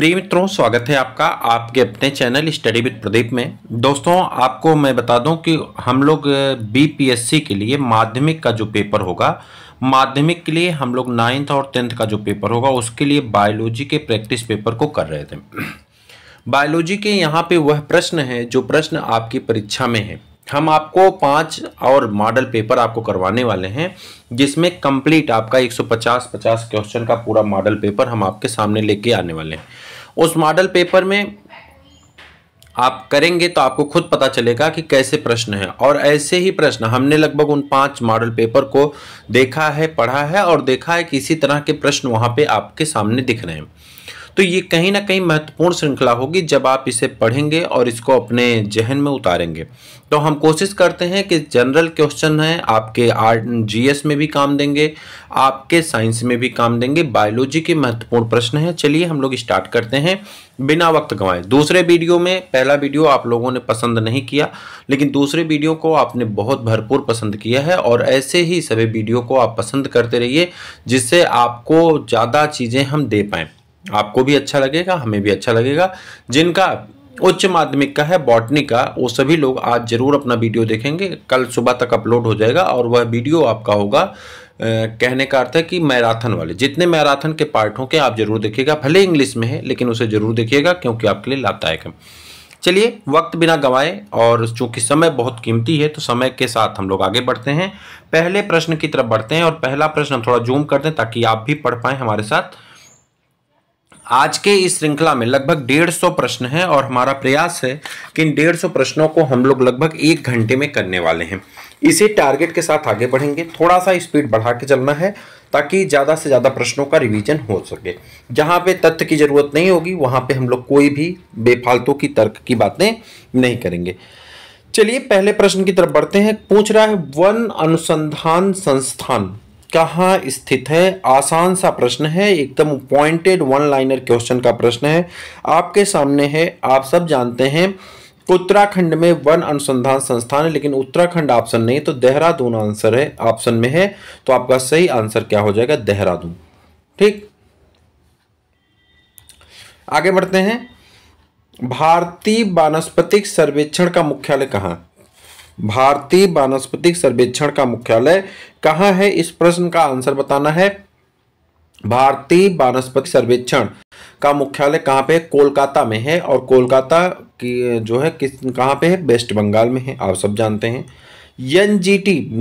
प्रिय मित्रों स्वागत है आपका आपके अपने चैनल स्टडी विद प्रदीप में दोस्तों आपको मैं बता दूं कि हम लोग बीपीएससी के लिए माध्यमिक का जो पेपर होगा माध्यमिक के लिए हम लोग नाइन्थ और टेंथ का जो पेपर होगा उसके लिए बायोलॉजी के प्रैक्टिस पेपर को कर रहे थे बायोलॉजी के यहाँ पे वह प्रश्न है जो प्रश्न आपकी परीक्षा में है हम आपको पाँच और मॉडल पेपर आपको करवाने वाले हैं जिसमें कंप्लीट आपका 150-50 क्वेश्चन का पूरा मॉडल पेपर हम आपके सामने लेके आने वाले हैं उस मॉडल पेपर में आप करेंगे तो आपको खुद पता चलेगा कि कैसे प्रश्न है और ऐसे ही प्रश्न हमने लगभग उन पांच मॉडल पेपर को देखा है पढ़ा है और देखा है कि इसी तरह के प्रश्न वहां पे आपके सामने दिख रहे हैं तो ये कहीं ना कहीं महत्वपूर्ण श्रृंखला होगी जब आप इसे पढ़ेंगे और इसको अपने जहन में उतारेंगे तो हम कोशिश करते हैं कि जनरल क्वेश्चन हैं आपके आर जी में भी काम देंगे आपके साइंस में भी काम देंगे बायोलॉजी के महत्वपूर्ण प्रश्न हैं चलिए हम लोग स्टार्ट करते हैं बिना वक्त गंवाए दूसरे वीडियो में पहला वीडियो आप लोगों ने पसंद नहीं किया लेकिन दूसरे वीडियो को आपने बहुत भरपूर पसंद किया है और ऐसे ही सभी वीडियो को आप पसंद करते रहिए जिससे आपको ज़्यादा चीज़ें हम दे पाएँ आपको भी अच्छा लगेगा हमें भी अच्छा लगेगा जिनका उच्च माध्यमिक का है बॉटनी का वो सभी लोग आज जरूर अपना वीडियो देखेंगे कल सुबह तक अपलोड हो जाएगा और वह वीडियो आपका होगा आ, कहने का अर्थ है कि मैराथन वाले जितने मैराथन के पार्ट हों के आप जरूर देखिएगा भले इंग्लिश में है लेकिन उसे जरूर देखिएगा क्योंकि आपके लिए लाभदायक है चलिए वक्त बिना गंवाए और चूंकि समय बहुत कीमती है तो समय के साथ हम लोग आगे बढ़ते हैं पहले प्रश्न की तरफ बढ़ते हैं और पहला प्रश्न हम थोड़ा जूम कर दें ताकि आप भी पढ़ पाएं हमारे साथ आज के इस श्रृंखला में लगभग डेढ़ सौ प्रश्न हैं और हमारा प्रयास है कि इन डेढ़ सौ प्रश्नों को हम लोग लगभग एक घंटे में करने वाले हैं इसी टारगेट के साथ आगे बढ़ेंगे थोड़ा सा स्पीड बढ़ा के चलना है ताकि ज़्यादा से ज़्यादा प्रश्नों का रिवीजन हो सके जहाँ पे तथ्य की ज़रूरत नहीं होगी वहाँ पे हम लोग कोई भी बेफालतू की तर्क की बातें नहीं करेंगे चलिए पहले प्रश्न की तरफ बढ़ते हैं पूछ रहा है वन अनुसंधान संस्थान कहाँ स्थित है आसान सा प्रश्न है एकदम पॉइंटेड वन लाइनर क्वेश्चन का प्रश्न है आपके सामने है आप सब जानते हैं उत्तराखंड में वन अनुसंधान संस्थान है लेकिन उत्तराखंड ऑप्शन नहीं तो देहरादून आंसर है ऑप्शन में है तो आपका सही आंसर क्या हो जाएगा देहरादून ठीक आगे बढ़ते हैं भारतीय वानस्पतिक सर्वेक्षण का मुख्यालय कहाँ भारतीय वानस्पतिक सर्वेक्षण का मुख्यालय कहाँ है इस प्रश्न का आंसर बताना है भारतीय वानस्पति सर्वेक्षण का मुख्यालय कहाँ पे है कोलकाता में है और कोलकाता की जो है किस कहाँ पे है वेस्ट बंगाल में है आप सब जानते हैं एन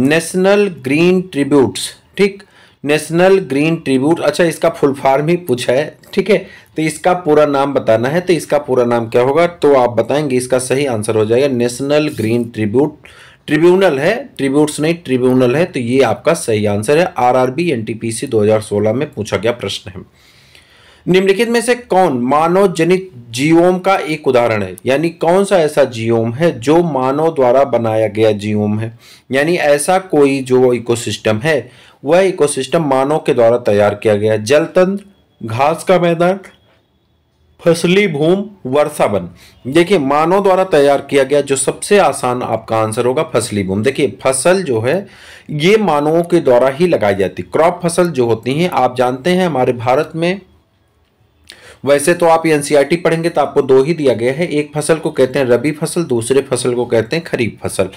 नेशनल ग्रीन ट्रिब्यूट्स ठीक नेशनल ग्रीन ट्रिब्यूट अच्छा इसका फुल फॉर्म ही पूछा है ठीक है तो इसका पूरा नाम बताना है तो इसका पूरा नाम क्या होगा तो आप बताएंगे इसका सही आंसर हो जाएगा नेशनल ग्रीन ट्रिब्यूट ट्रिब्यूनल है ट्रिब्यूट्स नहीं ट्रिब्यूनल है तो ये आपका सही आंसर है आरआरबी एनटीपीसी 2016 में पूछा गया प्रश्न है निम्नलिखित में से कौन मानव जनित जीवोम का एक उदाहरण है यानी कौन सा ऐसा जीवोम है जो मानव द्वारा बनाया गया जीवोम है यानी ऐसा कोई जो इकोसिस्टम है वह इकोसिस्टम मानव के द्वारा तैयार किया गया है जलतंत्र घास का मैदान फसली भूमि वर्षा वन देखिए मानव द्वारा तैयार किया गया जो सबसे आसान आपका आंसर होगा फसली भूम देखिए फसल जो है ये मानवों के द्वारा ही लगाई जाती क्रॉप फसल जो होती हैं आप जानते हैं हमारे भारत में वैसे तो आप एनसीईआरटी पढ़ेंगे तो आपको दो ही दिया गया है एक फसल को कहते हैं रबी फसल दूसरे फसल को कहते हैं खरीफ फसल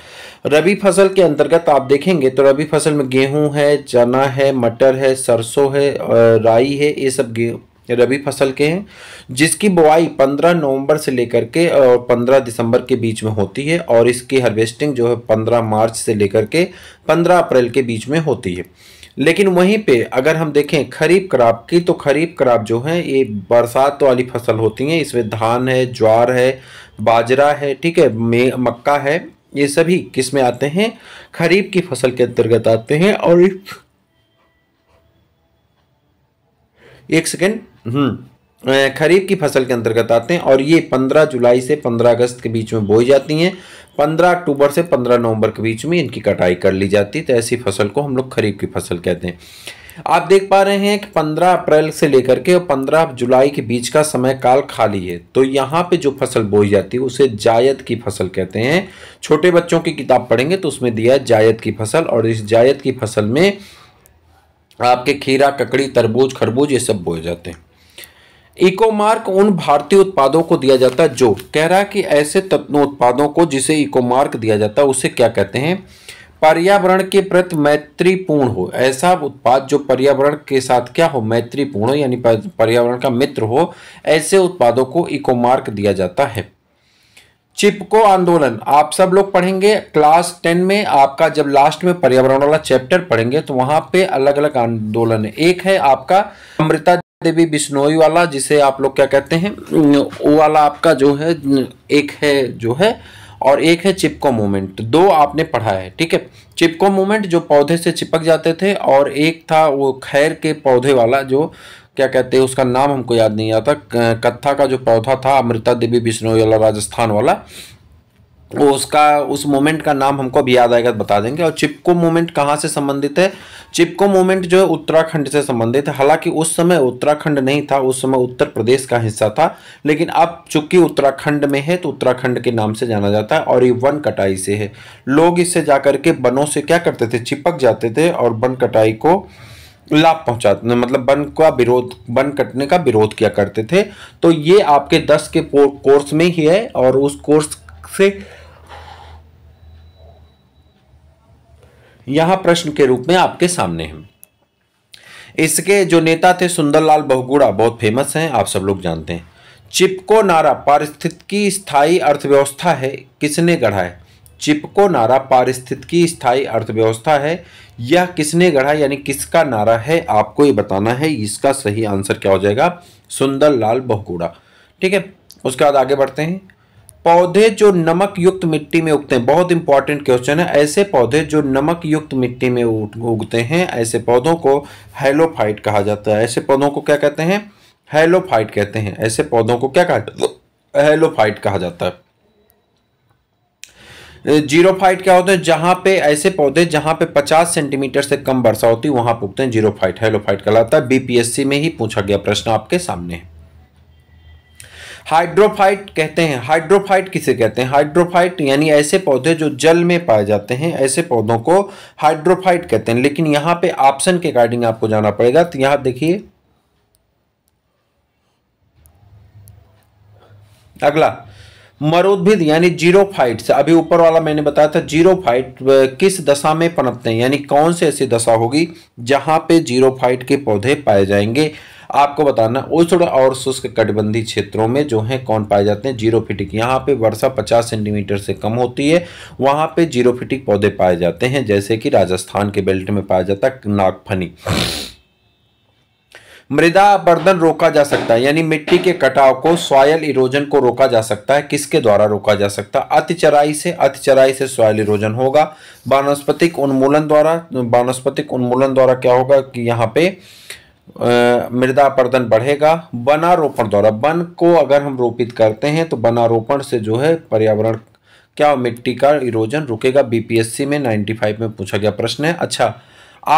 रबी फसल के अंतर्गत आप देखेंगे तो रबी फसल में गेहूं है चना है मटर है सरसों है राई है ये सब गेहूँ रबी फसल के हैं जिसकी बुआई 15 नवंबर से लेकर के और 15 दिसंबर के बीच में होती है और इसकी हार्वेस्टिंग जो है 15 मार्च से लेकर के 15 अप्रैल के बीच में होती है लेकिन वहीं पे अगर हम देखें खरीफ क्राप की तो खरीफ क्राप जो है ये बरसात वाली फसल होती हैं इसमें धान है ज्वार है बाजरा है ठीक है मक्का है ये सभी किस में आते हैं खरीफ की फसल के अंतर्गत आते हैं और एक सेकेंड हम्म खरीफ की फसल के अंतर्गत आते हैं और ये 15 जुलाई से 15 अगस्त के बीच में बोई जाती हैं 15 अक्टूबर से 15 नवंबर के बीच में इनकी कटाई कर ली जाती है तो ऐसी फसल को हम लोग खरीफ की फसल कहते हैं आप देख पा रहे हैं कि 15 अप्रैल से लेकर के और 15 जुलाई के बीच का समय काल खाली है तो यहाँ पे जो फसल बोई जाती है उसे जायद की फसल कहते हैं छोटे बच्चों की किताब पढ़ेंगे तो उसमें दिया है जायद की फसल और इस जायद की फसल में आपके खीरा ककड़ी तरबूज खरबूज ये सब बोए जाते हैं इको मार्क उन भारतीय उत्पादों को दिया जाता है जो कह रहा है कि ऐसे तत्व उत्पादों को जिसे इको मार्क दिया जाता है उसे क्या कहते हैं पर्यावरण के प्रति मैत्रीपूर्ण हो ऐसा उत्पाद जो पर्यावरण के साथ क्या हो मैत्रीपूर्ण हो यानी पर्यावरण का मित्र हो ऐसे उत्पादों को इको मार्क दिया जाता है चिपको आंदोलन आप सब लोग पढ़ेंगे क्लास टेन में आपका जब लास्ट में पर्यावरण वाला चैप्टर पढ़ेंगे तो वहां पे अलग अलग आंदोलन एक है आपका अमृता देवी बिश्नोई वाला जिसे आप लोग क्या कहते हैं वो वाला आपका जो है एक है जो है और एक है चिपको मोमेंट दो आपने पढ़ा है ठीक है चिपको मोमेंट जो पौधे से चिपक जाते थे और एक था वो खैर के पौधे वाला जो क्या कहते हैं उसका नाम हमको याद नहीं आता कत्था का जो पौधा था अमृता देवी बिश्नोई वाला राजस्थान वाला वो उसका उस मोमेंट का नाम हमको अभी याद आएगा बता देंगे और चिपको मोमेंट कहाँ से संबंधित है चिपको मोमेंट जो है उत्तराखंड से संबंधित है हालांकि उस समय उत्तराखंड नहीं था उस समय उत्तर प्रदेश का हिस्सा था लेकिन अब चूंकि उत्तराखंड में है तो उत्तराखंड के नाम से जाना जाता है और ये वन कटाई से है लोग इससे जा के बनों से क्या करते थे चिपक जाते थे और वन कटाई को लाभ पहुंचाते मतलब वन का विरोध वन कटने का विरोध किया करते थे तो ये आपके दस के कोर्स में ही है और उस कोर्स से यहां प्रश्न के रूप में आपके सामने हैं इसके जो नेता थे सुंदरलाल बहुगुड़ा बहुत फेमस हैं आप सब लोग जानते हैं चिपको नारा पारिस्थितिकी स्थायी अर्थव्यवस्था है किसने गढ़ा है चिपको नारा पारिस्थितिकी स्थायी अर्थव्यवस्था है यह किसने गढ़ा यानी किसका नारा है आपको ये बताना है इसका सही आंसर क्या हो जाएगा सुंदरलाल बहुगुड़ा ठीक है उसके बाद आगे बढ़ते हैं पौधे जो नमक युक्त मिट्टी में उगते हैं बहुत इंपॉर्टेंट क्वेश्चन है ऐसे पौधे जो नमक युक्त मिट्टी में उगते हैं ऐसे पौधों को हेलोफाइट कहा जाता है ऐसे पौधों को क्या कहते हैं हेलोफाइट कहते हैं ऐसे पौधों को क्या कहा हेलोफाइट कहा जाता है जीरोफाइट क्या होते हैं जहां पे ऐसे पौधे जहां पे 50 सेंटीमीटर से कम वर्षा होती है वहां पे उगते हैं जीरोफाइट हेलोफाइट कहलाता है बीपीएससी में ही पूछा गया प्रश्न आपके सामने है हाइड्रोफाइट कहते हैं हाइड्रोफाइट किसे कहते हैं हाइड्रोफाइट यानी ऐसे पौधे जो जल में पाए जाते हैं ऐसे पौधों को हाइड्रोफाइट कहते हैं लेकिन यहाँ पे ऑप्शन के अकॉर्डिंग आपको जाना पड़ेगा तो यहाँ देखिए अगला मरुद्भिद यानी जीरो फाइट्स अभी ऊपर वाला मैंने बताया था जीरो फाइट किस दशा में पनपते हैं यानी कौन से ऐसी दशा होगी जहां पे जीरो फाइट के पौधे पाए जाएंगे आपको बताना उष्ण और शुष्क कटबंधी क्षेत्रों में जो है कौन पाए जाते हैं फिटिक यहाँ पे वर्षा पचास सेंटीमीटर से कम होती है वहाँ पे फिटिक पौधे पाए जाते हैं जैसे कि राजस्थान के बेल्ट में पाया जाता है नागफनी मृदा अपर्दन रोका जा सकता है यानी मिट्टी के कटाव को सॉयल इरोजन को रोका जा सकता है किसके द्वारा रोका जा सकता है अतिचराई से अतिचराई से सॉयल इरोजन होगा वानस्पतिक उन्मूलन द्वारा वानस्पतिक उन्मूलन द्वारा क्या होगा कि यहाँ पे मृदा अपर्दन बढ़ेगा वनारोपण द्वारा वन को अगर हम रोपित करते हैं तो वनारोपण से जो है पर्यावरण क्या मिट्टी का इरोजन रुकेगा बीपीएससी में 95 में पूछा गया प्रश्न है अच्छा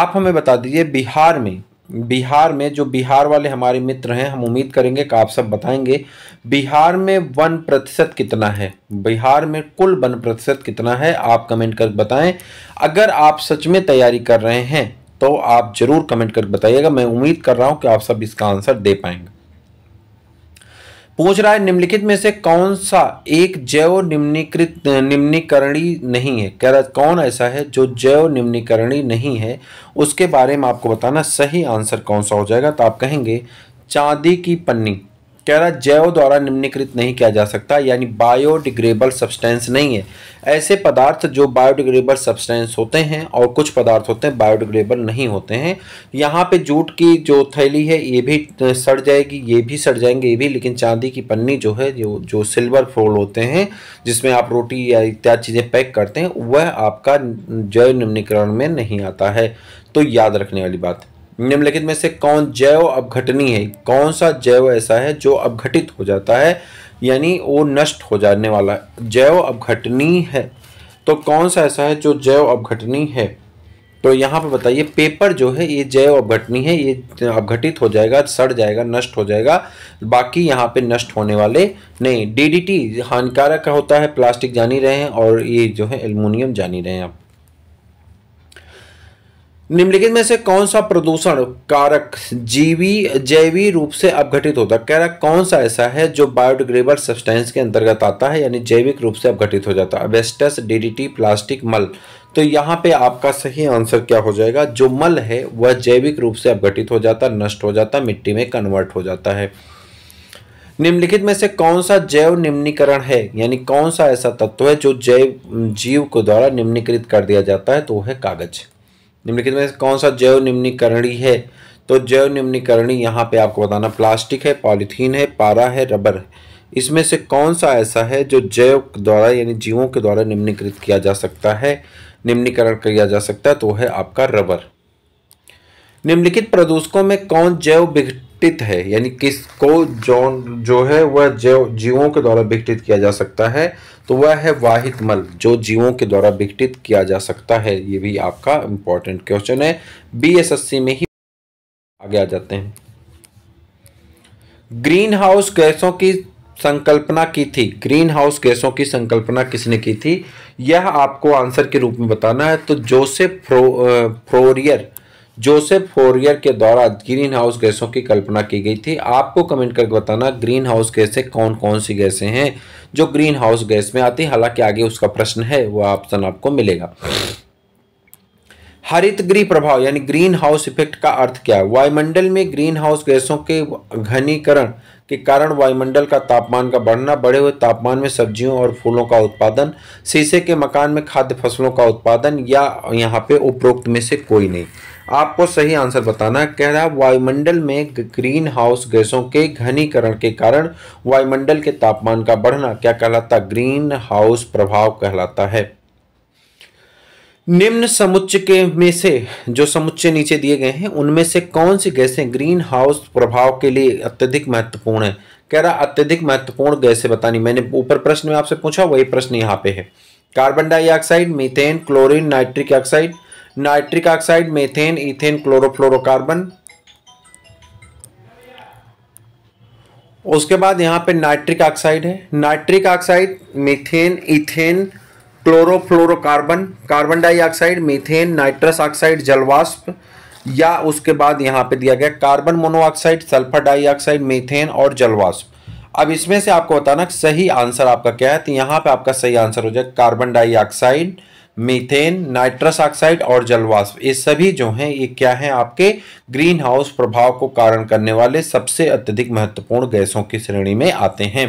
आप हमें बता दीजिए बिहार में बिहार में जो बिहार वाले हमारे मित्र हैं हम उम्मीद करेंगे कि आप सब बताएंगे बिहार में वन प्रतिशत कितना है बिहार में कुल वन प्रतिशत कितना है आप कमेंट कर बताएं अगर आप सच में तैयारी कर रहे हैं तो आप ज़रूर कमेंट कर बताइएगा मैं उम्मीद कर रहा हूं कि आप सब इसका आंसर दे पाएंगे पूछ रहा है निम्नलिखित में से कौन सा एक जैव निम्नीकृत निम्नीकरणी नहीं है कह रहा कौन ऐसा है जो जैव निम्नीकरणी नहीं है उसके बारे में आपको बताना सही आंसर कौन सा हो जाएगा तो आप कहेंगे चांदी की पन्नी कह रहा जैव द्वारा निम्नीकृत नहीं किया जा सकता यानी बायोडिग्रेबल सब्सटेंस नहीं है ऐसे पदार्थ जो बायोडिग्रेबल सब्सटेंस होते हैं और कुछ पदार्थ होते हैं बायोडिग्रेबल नहीं होते हैं यहाँ पे जूट की जो थैली है ये भी सड़ जाएगी ये भी सड़ जाएंगे ये भी लेकिन चांदी की पन्नी जो है जो जो सिल्वर फोल होते हैं जिसमें आप रोटी या इत्यादि चीज़ें पैक करते हैं वह आपका जैव निम्नीकरण में नहीं आता है तो याद रखने वाली बात है निम्नलिखित में से कौन जैव अपघटनी है कौन सा जैव ऐसा है जो अपघटित हो जाता है यानी वो नष्ट हो जाने वाला जैव अपघटनी है तो कौन सा ऐसा है जो जैव अपघटनी है तो यहाँ पर बताइए पेपर जो है ये जैव अपघटनी है ये अपघटित हो जाएगा सड़ जाएगा नष्ट हो जाएगा बाकी यहाँ पे नष्ट होने वाले नहीं डीडीटी हानिकारक होता है प्लास्टिक जानी रहे हैं और ये जो है एल्युमिनियम जानी रहे हैं आप निम्नलिखित में से कौन सा प्रदूषण कारक जीवी जैवी रूप से अपघटित होता है कह रहा कौन सा ऐसा है जो बायोडिग्रेबल सब्सटेंस के अंतर्गत आता है यानी जैविक रूप से अपघटित हो जाता है वेस्टस डीडीटी प्लास्टिक मल तो यहाँ पे आपका सही आंसर क्या हो जाएगा जो मल है वह जैविक रूप से अपघटित हो जाता नष्ट हो जाता मिट्टी में कन्वर्ट हो जाता है निम्नलिखित में से कौन सा जैव निम्नीकरण है यानी कौन सा ऐसा तत्व है जो जैव जीव को द्वारा निम्नीकृत कर दिया जाता है तो वह है कागज़ निम्नलिखित में कौन सा जैव निम्नीकरणी है तो जैव निम्नीकरणी यहाँ पे आपको बताना प्लास्टिक है पॉलीथीन है पारा है रबर है इसमें से कौन सा ऐसा है जो जैव द्वारा यानी जीवों के द्वारा निम्नीकृत किया जा सकता है निम्नीकरण किया जा सकता है तो है आपका रबर निम्नलिखित प्रदूषकों में कौन जैव विघटित है यानी किसको जो जो है वह जैव जीवों के द्वारा विघटित किया जा सकता है तो वह है वाहित मल जो जीवों के द्वारा विघटित किया जा सकता है ये भी आपका इंपॉर्टेंट क्वेश्चन है बीएसएससी में ही आगे आ जाते हैं ग्रीन हाउस गैसों की संकल्पना की थी ग्रीन हाउस गैसों की संकल्पना किसने की थी यह आपको आंसर के रूप में बताना है तो जोसेफ फ्रो, फ्रोरियर जोसेफ फोरियर के द्वारा ग्रीन हाउस गैसों की कल्पना की गई थी आपको कमेंट करके बताना ग्रीन हाउस गैसें कौन कौन सी गैसें हैं जो ग्रीन हाउस गैस में आती हालांकि आगे उसका प्रश्न है वह ऑप्शन आपको मिलेगा हरित गृह प्रभाव यानी ग्रीन हाउस इफेक्ट का अर्थ क्या है वायुमंडल में ग्रीन हाउस गैसों के घनीकरण के कारण वायुमंडल का तापमान का बढ़ना बढ़े हुए तापमान में सब्जियों और फूलों का उत्पादन शीशे के मकान में खाद्य फसलों का उत्पादन या यहाँ पे उपरोक्त में से कोई नहीं आपको सही आंसर बताना कह रहा वायुमंडल में ग्रीन हाउस गैसों के घनीकरण के कारण वायुमंडल के तापमान का बढ़ना क्या कहलाता ग्रीन हाउस प्रभाव कहलाता है निम्न समुच्च के में से जो समुच्चय नीचे दिए गए हैं उनमें से कौन सी गैसें ग्रीन हाउस प्रभाव के लिए अत्यधिक महत्वपूर्ण है कह रहा अत्यधिक महत्वपूर्ण गैसें बतानी मैंने ऊपर प्रश्न में आपसे पूछा वही प्रश्न यहाँ पे है carbon dioxide methane chlorine nitric oxide nitric oxide methane ethane chlorofluorocarbon उसके बाद यहाँ पे नाइट्रिक ऑक्साइड है nitric oxide methane ethane chlorofluorocarbon carbon dioxide methane nitrous oxide जलवाष्प या उसके बाद यहाँ पे दिया गया carbon monoxide sulphur dioxide methane और जलवाष्प अब इसमें से आपको बताना सही आंसर आपका क्या है तो यहाँ पे आपका सही आंसर हो जाएगा carbon dioxide methane nitrous oxide और जलवाष्प ये सभी जो हैं ये क्या हैं आपके ग्रीन हाउस प्रभाव को कारण करने वाले सबसे अत्यधिक महत्वपूर्ण गैसों की श्रेणी में आते हैं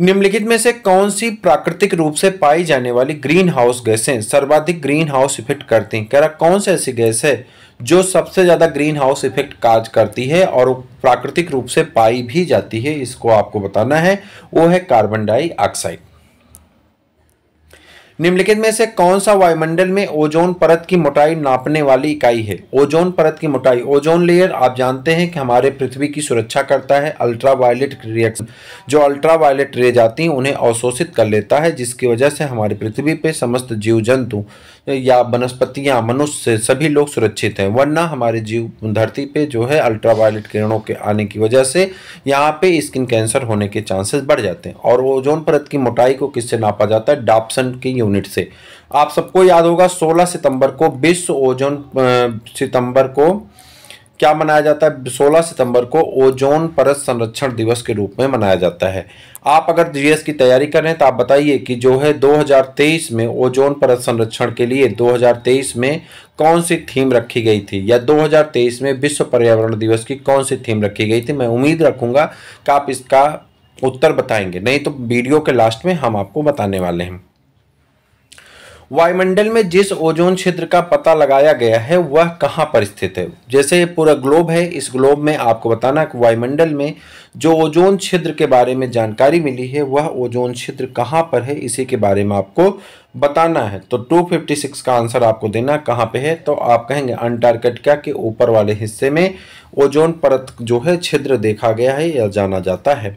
निम्नलिखित में से कौन सी प्राकृतिक रूप से पाई जाने वाली ग्रीन हाउस गैसें सर्वाधिक ग्रीन हाउस इफेक्ट करती हैं कह रहा कौन सी ऐसी गैस है जो सबसे ज़्यादा ग्रीन हाउस इफेक्ट काज करती है और प्राकृतिक रूप से पाई भी जाती है इसको आपको बताना है वो है कार्बन डाइऑक्साइड निम्नलिखित में से कौन सा वायुमंडल में ओजोन परत की मोटाई नापने वाली इकाई है ओजोन परत की मोटाई ओजोन लेयर आप जानते हैं कि हमारे पृथ्वी की सुरक्षा करता है अल्ट्रावायलेट रिएक्शन जो अल्ट्रावायलेट रे जाती हैं उन्हें अवशोषित कर लेता है जिसकी वजह से हमारी पृथ्वी पर समस्त जीव जंतु या वनस्पतियाँ मनुष्य सभी लोग सुरक्षित हैं वरना हमारे जीव धरती पे जो है अल्ट्रावायलेट किरणों के आने की वजह से यहाँ पे स्किन कैंसर होने के चांसेस बढ़ जाते हैं और ओजोन परत की मोटाई को किससे नापा जाता है डापसन की यूनिट से आप सबको याद होगा 16 सितंबर को विश्व ओजोन सितंबर को क्या मनाया जाता है 16 सितंबर को ओजोन परत संरक्षण दिवस के रूप में मनाया जाता है आप अगर जीएस की तैयारी कर रहे हैं तो आप बताइए कि जो है 2023 में ओजोन परत संरक्षण के लिए 2023 में कौन सी थीम रखी गई थी या 2023 में विश्व पर्यावरण दिवस की कौन सी थीम रखी गई थी मैं उम्मीद रखूँगा कि आप इसका उत्तर बताएंगे नहीं तो वीडियो के लास्ट में हम आपको बताने वाले हैं वायुमंडल में जिस ओजोन क्षेत्र का पता लगाया गया है वह कहाँ पर स्थित है जैसे पूरा ग्लोब है इस ग्लोब में आपको बताना कि वायुमंडल में जो ओजोन क्षेत्र के बारे में जानकारी मिली है वह ओजोन क्षेत्र कहाँ पर है इसी के बारे में आपको बताना है तो 256 का आंसर आपको देना कहाँ पे है तो आप कहेंगे अंटार्कटिका के ऊपर वाले हिस्से में ओजोन परत जो है छिद्र देखा गया है या जाना जाता है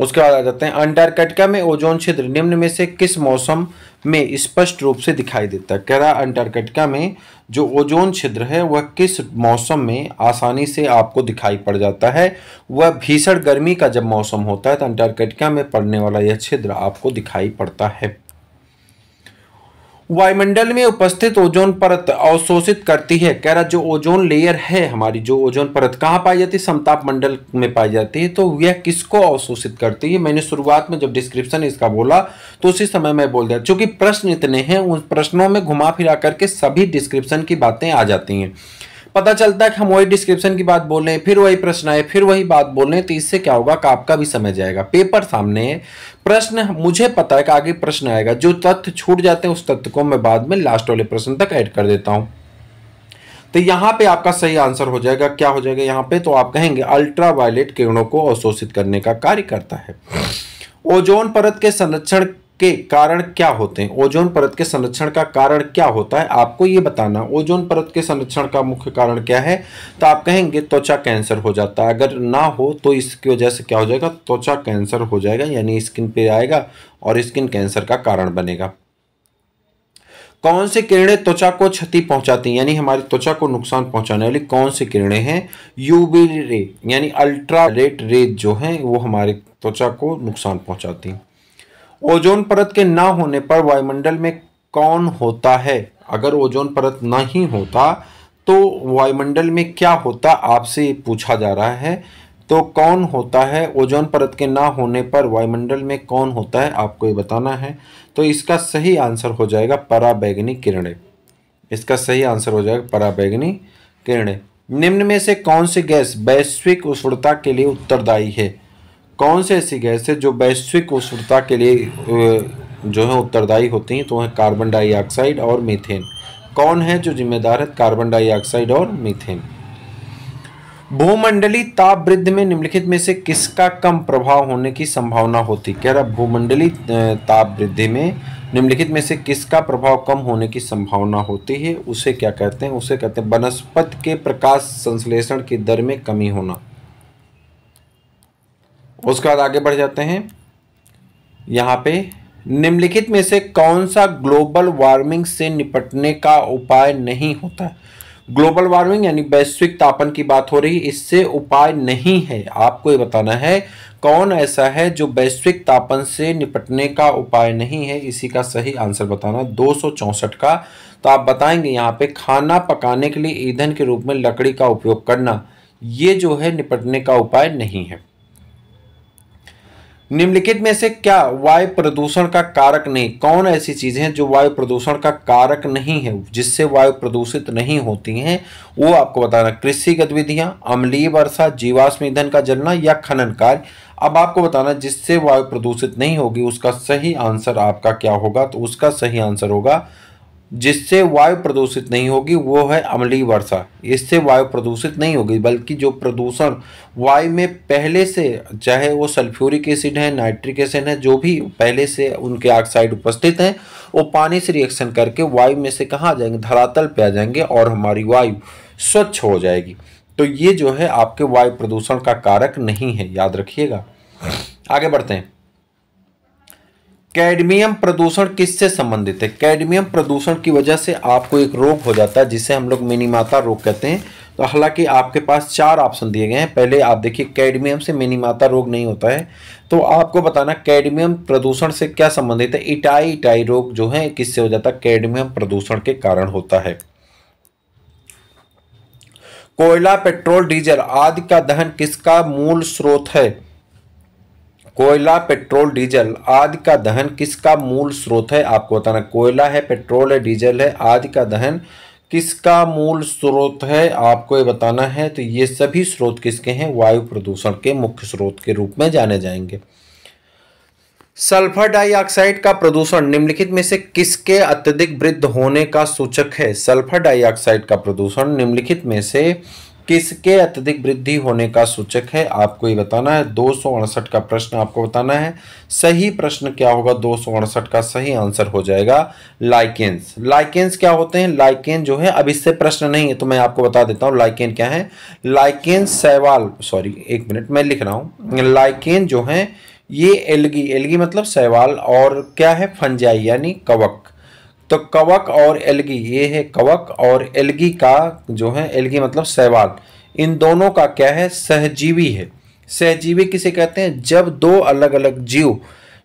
उसके बाद आ जाते हैं अंटार्कटिका में ओजोन छिद्र निम्न में से किस मौसम में स्पष्ट रूप से दिखाई देता है कह रहा अंटार्कटिका में जो ओजोन छिद्र है वह किस मौसम में आसानी से आपको दिखाई पड़ जाता है वह भीषण गर्मी का जब मौसम होता है तो अंटार्कटिका में पड़ने वाला यह छिद्र आपको दिखाई पड़ता है वायुमंडल में उपस्थित ओजोन परत अवशोषित करती है कह रहा जो ओजोन लेयर है हमारी जो ओजोन परत कहाँ पाई जाती है समताप मंडल में पाई जाती है तो यह किसको अवशोषित करती है मैंने शुरुआत में जब डिस्क्रिप्शन इसका बोला तो उसी समय मैं बोल दिया चूंकि प्रश्न इतने हैं उन प्रश्नों में घुमा फिरा करके सभी डिस्क्रिप्शन की बातें आ जाती हैं पता चलता है कि हम वही डिस्क्रिप्शन की बात बोल रहे हैं फिर वही प्रश्न आए फिर वही बात बोल रहे हैं तो इससे क्या होगा कि आपका भी समय जाएगा पेपर सामने प्रश्न मुझे पता है कि आगे प्रश्न आएगा जो तथ्य छूट जाते हैं उस तथ्य को मैं बाद में लास्ट वाले प्रश्न तक ऐड कर देता हूँ तो यहाँ पे आपका सही आंसर हो जाएगा क्या हो जाएगा यहाँ पे तो आप कहेंगे अल्ट्रा वायलेट किरणों को अवशोषित करने का कार्य करता है ओजोन परत के संरक्षण के कारण क्या होते हैं ओजोन परत के संरक्षण का कारण क्या होता है आपको ये बताना ओजोन परत के संरक्षण का मुख्य कारण क्या है तो आप कहेंगे त्वचा कैंसर हो जाता है अगर ना हो तो इसकी वजह से क्या हो जाएगा त्वचा कैंसर हो जाएगा यानी स्किन पे आएगा और स्किन कैंसर का कारण बनेगा कौन से किरणें त्वचा को क्षति पहुंचाती हैं यानी हमारी त्वचा को नुकसान पहुंचाने वाली कौन सी किरणें हैं यूबी रे यानी अल्ट्रा रेट रेत जो हैं वो हमारे त्वचा को नुकसान पहुंचाती हैं ओजोन परत के ना होने पर वायुमंडल में कौन होता है अगर ओजोन परत नहीं होता तो वायुमंडल में क्या होता आपसे पूछा जा रहा है तो कौन होता है ओजोन परत के ना होने पर वायुमंडल में कौन होता है आपको ये बताना है तो इसका सही आंसर हो जाएगा पराबैगनी किरणें इसका सही आंसर हो जाएगा पराबैगनी किरणें निम्न में से कौन सी गैस वैश्विक उष्णता के लिए उत्तरदायी है कौन से ऐसी गैस है जो वैश्विक उष्णता के लिए जो है उत्तरदायी होती हैं तो है कार्बन डाइऑक्साइड और मीथेन कौन है जो जिम्मेदार है कार्बन डाइऑक्साइड और मीथेन भूमंडली ताप वृद्धि में निम्नलिखित में से किसका कम प्रभाव होने की संभावना होती कह रहा भूमंडली ताप वृद्धि में निम्नलिखित में से किसका प्रभाव कम होने की संभावना होती है उसे क्या कहते हैं उसे कहते हैं वनस्पत के प्रकाश संश्लेषण की दर में कमी होना उसके बाद आगे बढ़ जाते हैं यहाँ पे निम्नलिखित में से कौन सा ग्लोबल वार्मिंग से निपटने का उपाय नहीं होता ग्लोबल वार्मिंग यानी वैश्विक तापन की बात हो रही इससे उपाय नहीं है आपको ये बताना है कौन ऐसा है जो वैश्विक तापन से निपटने का उपाय नहीं है इसी का सही आंसर बताना दो का तो आप बताएंगे यहाँ पे खाना पकाने के लिए ईंधन के रूप में लकड़ी का उपयोग करना ये जो है निपटने का उपाय नहीं है निम्नलिखित में से क्या वायु प्रदूषण का कारक नहीं कौन ऐसी चीज़ें हैं जो वायु प्रदूषण का कारक नहीं है जिससे वायु प्रदूषित नहीं होती हैं वो आपको बताना कृषि गतिविधियां अम्लीय वर्षा जीवाश्म ईंधन का जलना या खनन कार्य अब आपको बताना जिससे वायु प्रदूषित नहीं होगी उसका सही आंसर आपका क्या होगा तो उसका सही आंसर होगा जिससे वायु प्रदूषित नहीं होगी वो है अमली वर्षा इससे वायु प्रदूषित नहीं होगी बल्कि जो प्रदूषण वायु में पहले से चाहे वो सल्फ्यूरिक एसिड है नाइट्रिक एसिड है जो भी पहले से उनके ऑक्साइड उपस्थित हैं वो पानी से रिएक्शन करके वायु में से कहाँ आ जाएंगे धरातल पे आ जाएंगे और हमारी वायु स्वच्छ हो जाएगी तो ये जो है आपके वायु प्रदूषण का कारक नहीं है याद रखिएगा आगे बढ़ते हैं कैडमियम प्रदूषण किससे संबंधित है कैडमियम प्रदूषण की वजह से आपको एक रोग हो जाता है जिसे हम लोग मिनीमाता रोग कहते हैं तो हालांकि आपके पास चार ऑप्शन दिए गए हैं पहले आप देखिए कैडमियम से मिनीमाता रोग नहीं होता है तो आपको बताना कैडमियम प्रदूषण से क्या संबंधित है इटाई इटाई रोग जो है किससे हो जाता है कैडमियम प्रदूषण के कारण होता है कोयला पेट्रोल डीजल आदि का दहन किसका मूल स्रोत है कोयला पेट्रोल डीजल आदि का दहन किसका मूल स्रोत है आपको बताना कोयला है पेट्रोल है डीजल है आदि का दहन किसका मूल स्रोत है आपको ये बताना है तो ये सभी स्रोत किसके हैं वायु प्रदूषण के मुख्य स्रोत के रूप में जाने जाएंगे सल्फर डाइऑक्साइड का प्रदूषण निम्नलिखित में से किसके अत्यधिक वृद्ध होने का सूचक है सल्फर डाइऑक्साइड का प्रदूषण निम्नलिखित में से किसके अत्यधिक वृद्धि होने का सूचक है आपको ये बताना है दो का प्रश्न आपको बताना है सही प्रश्न क्या होगा दो का सही आंसर हो जाएगा लाइकेंस लाइकेंस क्या होते हैं लाइकेन जो है अब इससे प्रश्न नहीं है तो मैं आपको बता देता हूँ लाइकेन क्या है लाइकेन सैवाल सॉरी एक मिनट मैं लिख रहा हूँ लाइकेन जो है ये एलगी एलगी मतलब सैवाल और क्या है फंजाई यानी कवक तो कवक और एलगी ये है कवक और एलगी का जो है एलगी मतलब सहवाल इन दोनों का क्या है सहजीवी है सहजीवी किसे कहते हैं जब दो अलग अलग जीव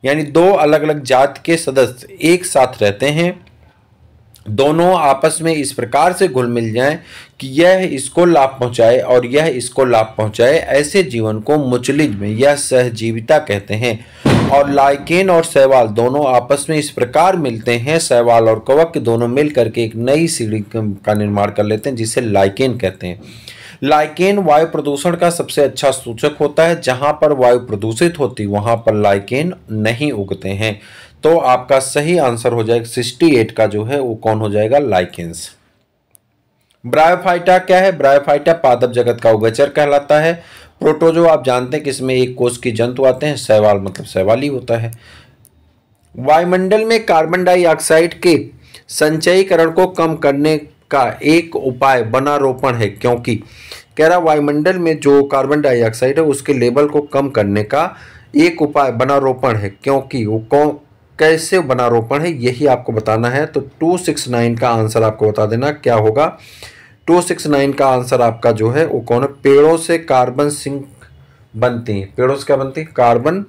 यानी दो अलग अलग जात के सदस्य एक साथ रहते हैं दोनों आपस में इस प्रकार से घुल मिल जाएं कि यह इसको लाभ पहुंचाए और यह इसको लाभ पहुंचाए ऐसे जीवन को मुचलिज में यह सहजीविता कहते हैं और लाइकेन और सहवाल दोनों आपस में इस प्रकार मिलते हैं सहवाल और कवक दोनों मिल करके एक नई सीढ़ी का निर्माण कर लेते हैं जिसे लाइकेन कहते हैं लाइकेन वायु प्रदूषण का सबसे अच्छा सूचक होता है जहां पर वायु प्रदूषित होती वहां पर लाइकेन नहीं उगते हैं तो आपका सही आंसर हो जाएगा सिक्सटी एट का जो है वो कौन हो जाएगा लाइकेंस ब्रायोफाइटा क्या है ब्रायोफाइटा पादप जगत का उगचर कहलाता है प्रोटोजो आप जानते हैं कि इसमें एक कोष के जंतु आते हैं सहवाल मतलब सहवाली होता है वायुमंडल में कार्बन डाइऑक्साइड के संचयीकरण को कम करने का एक उपाय वनारोपण है क्योंकि कह रहा वायुमंडल में जो कार्बन डाइऑक्साइड है उसके लेवल को कम करने का एक उपाय वनारोपण है क्योंकि वो कौन कैसे वनारोपण है यही आपको बताना है तो टू सिक्स नाइन का आंसर आपको बता देना क्या होगा टू सिक्स नाइन का आंसर आपका जो है वो कौन है पेड़ों से कार्बन सिंक बनती है पेड़ों से क्या बनती है कार्बन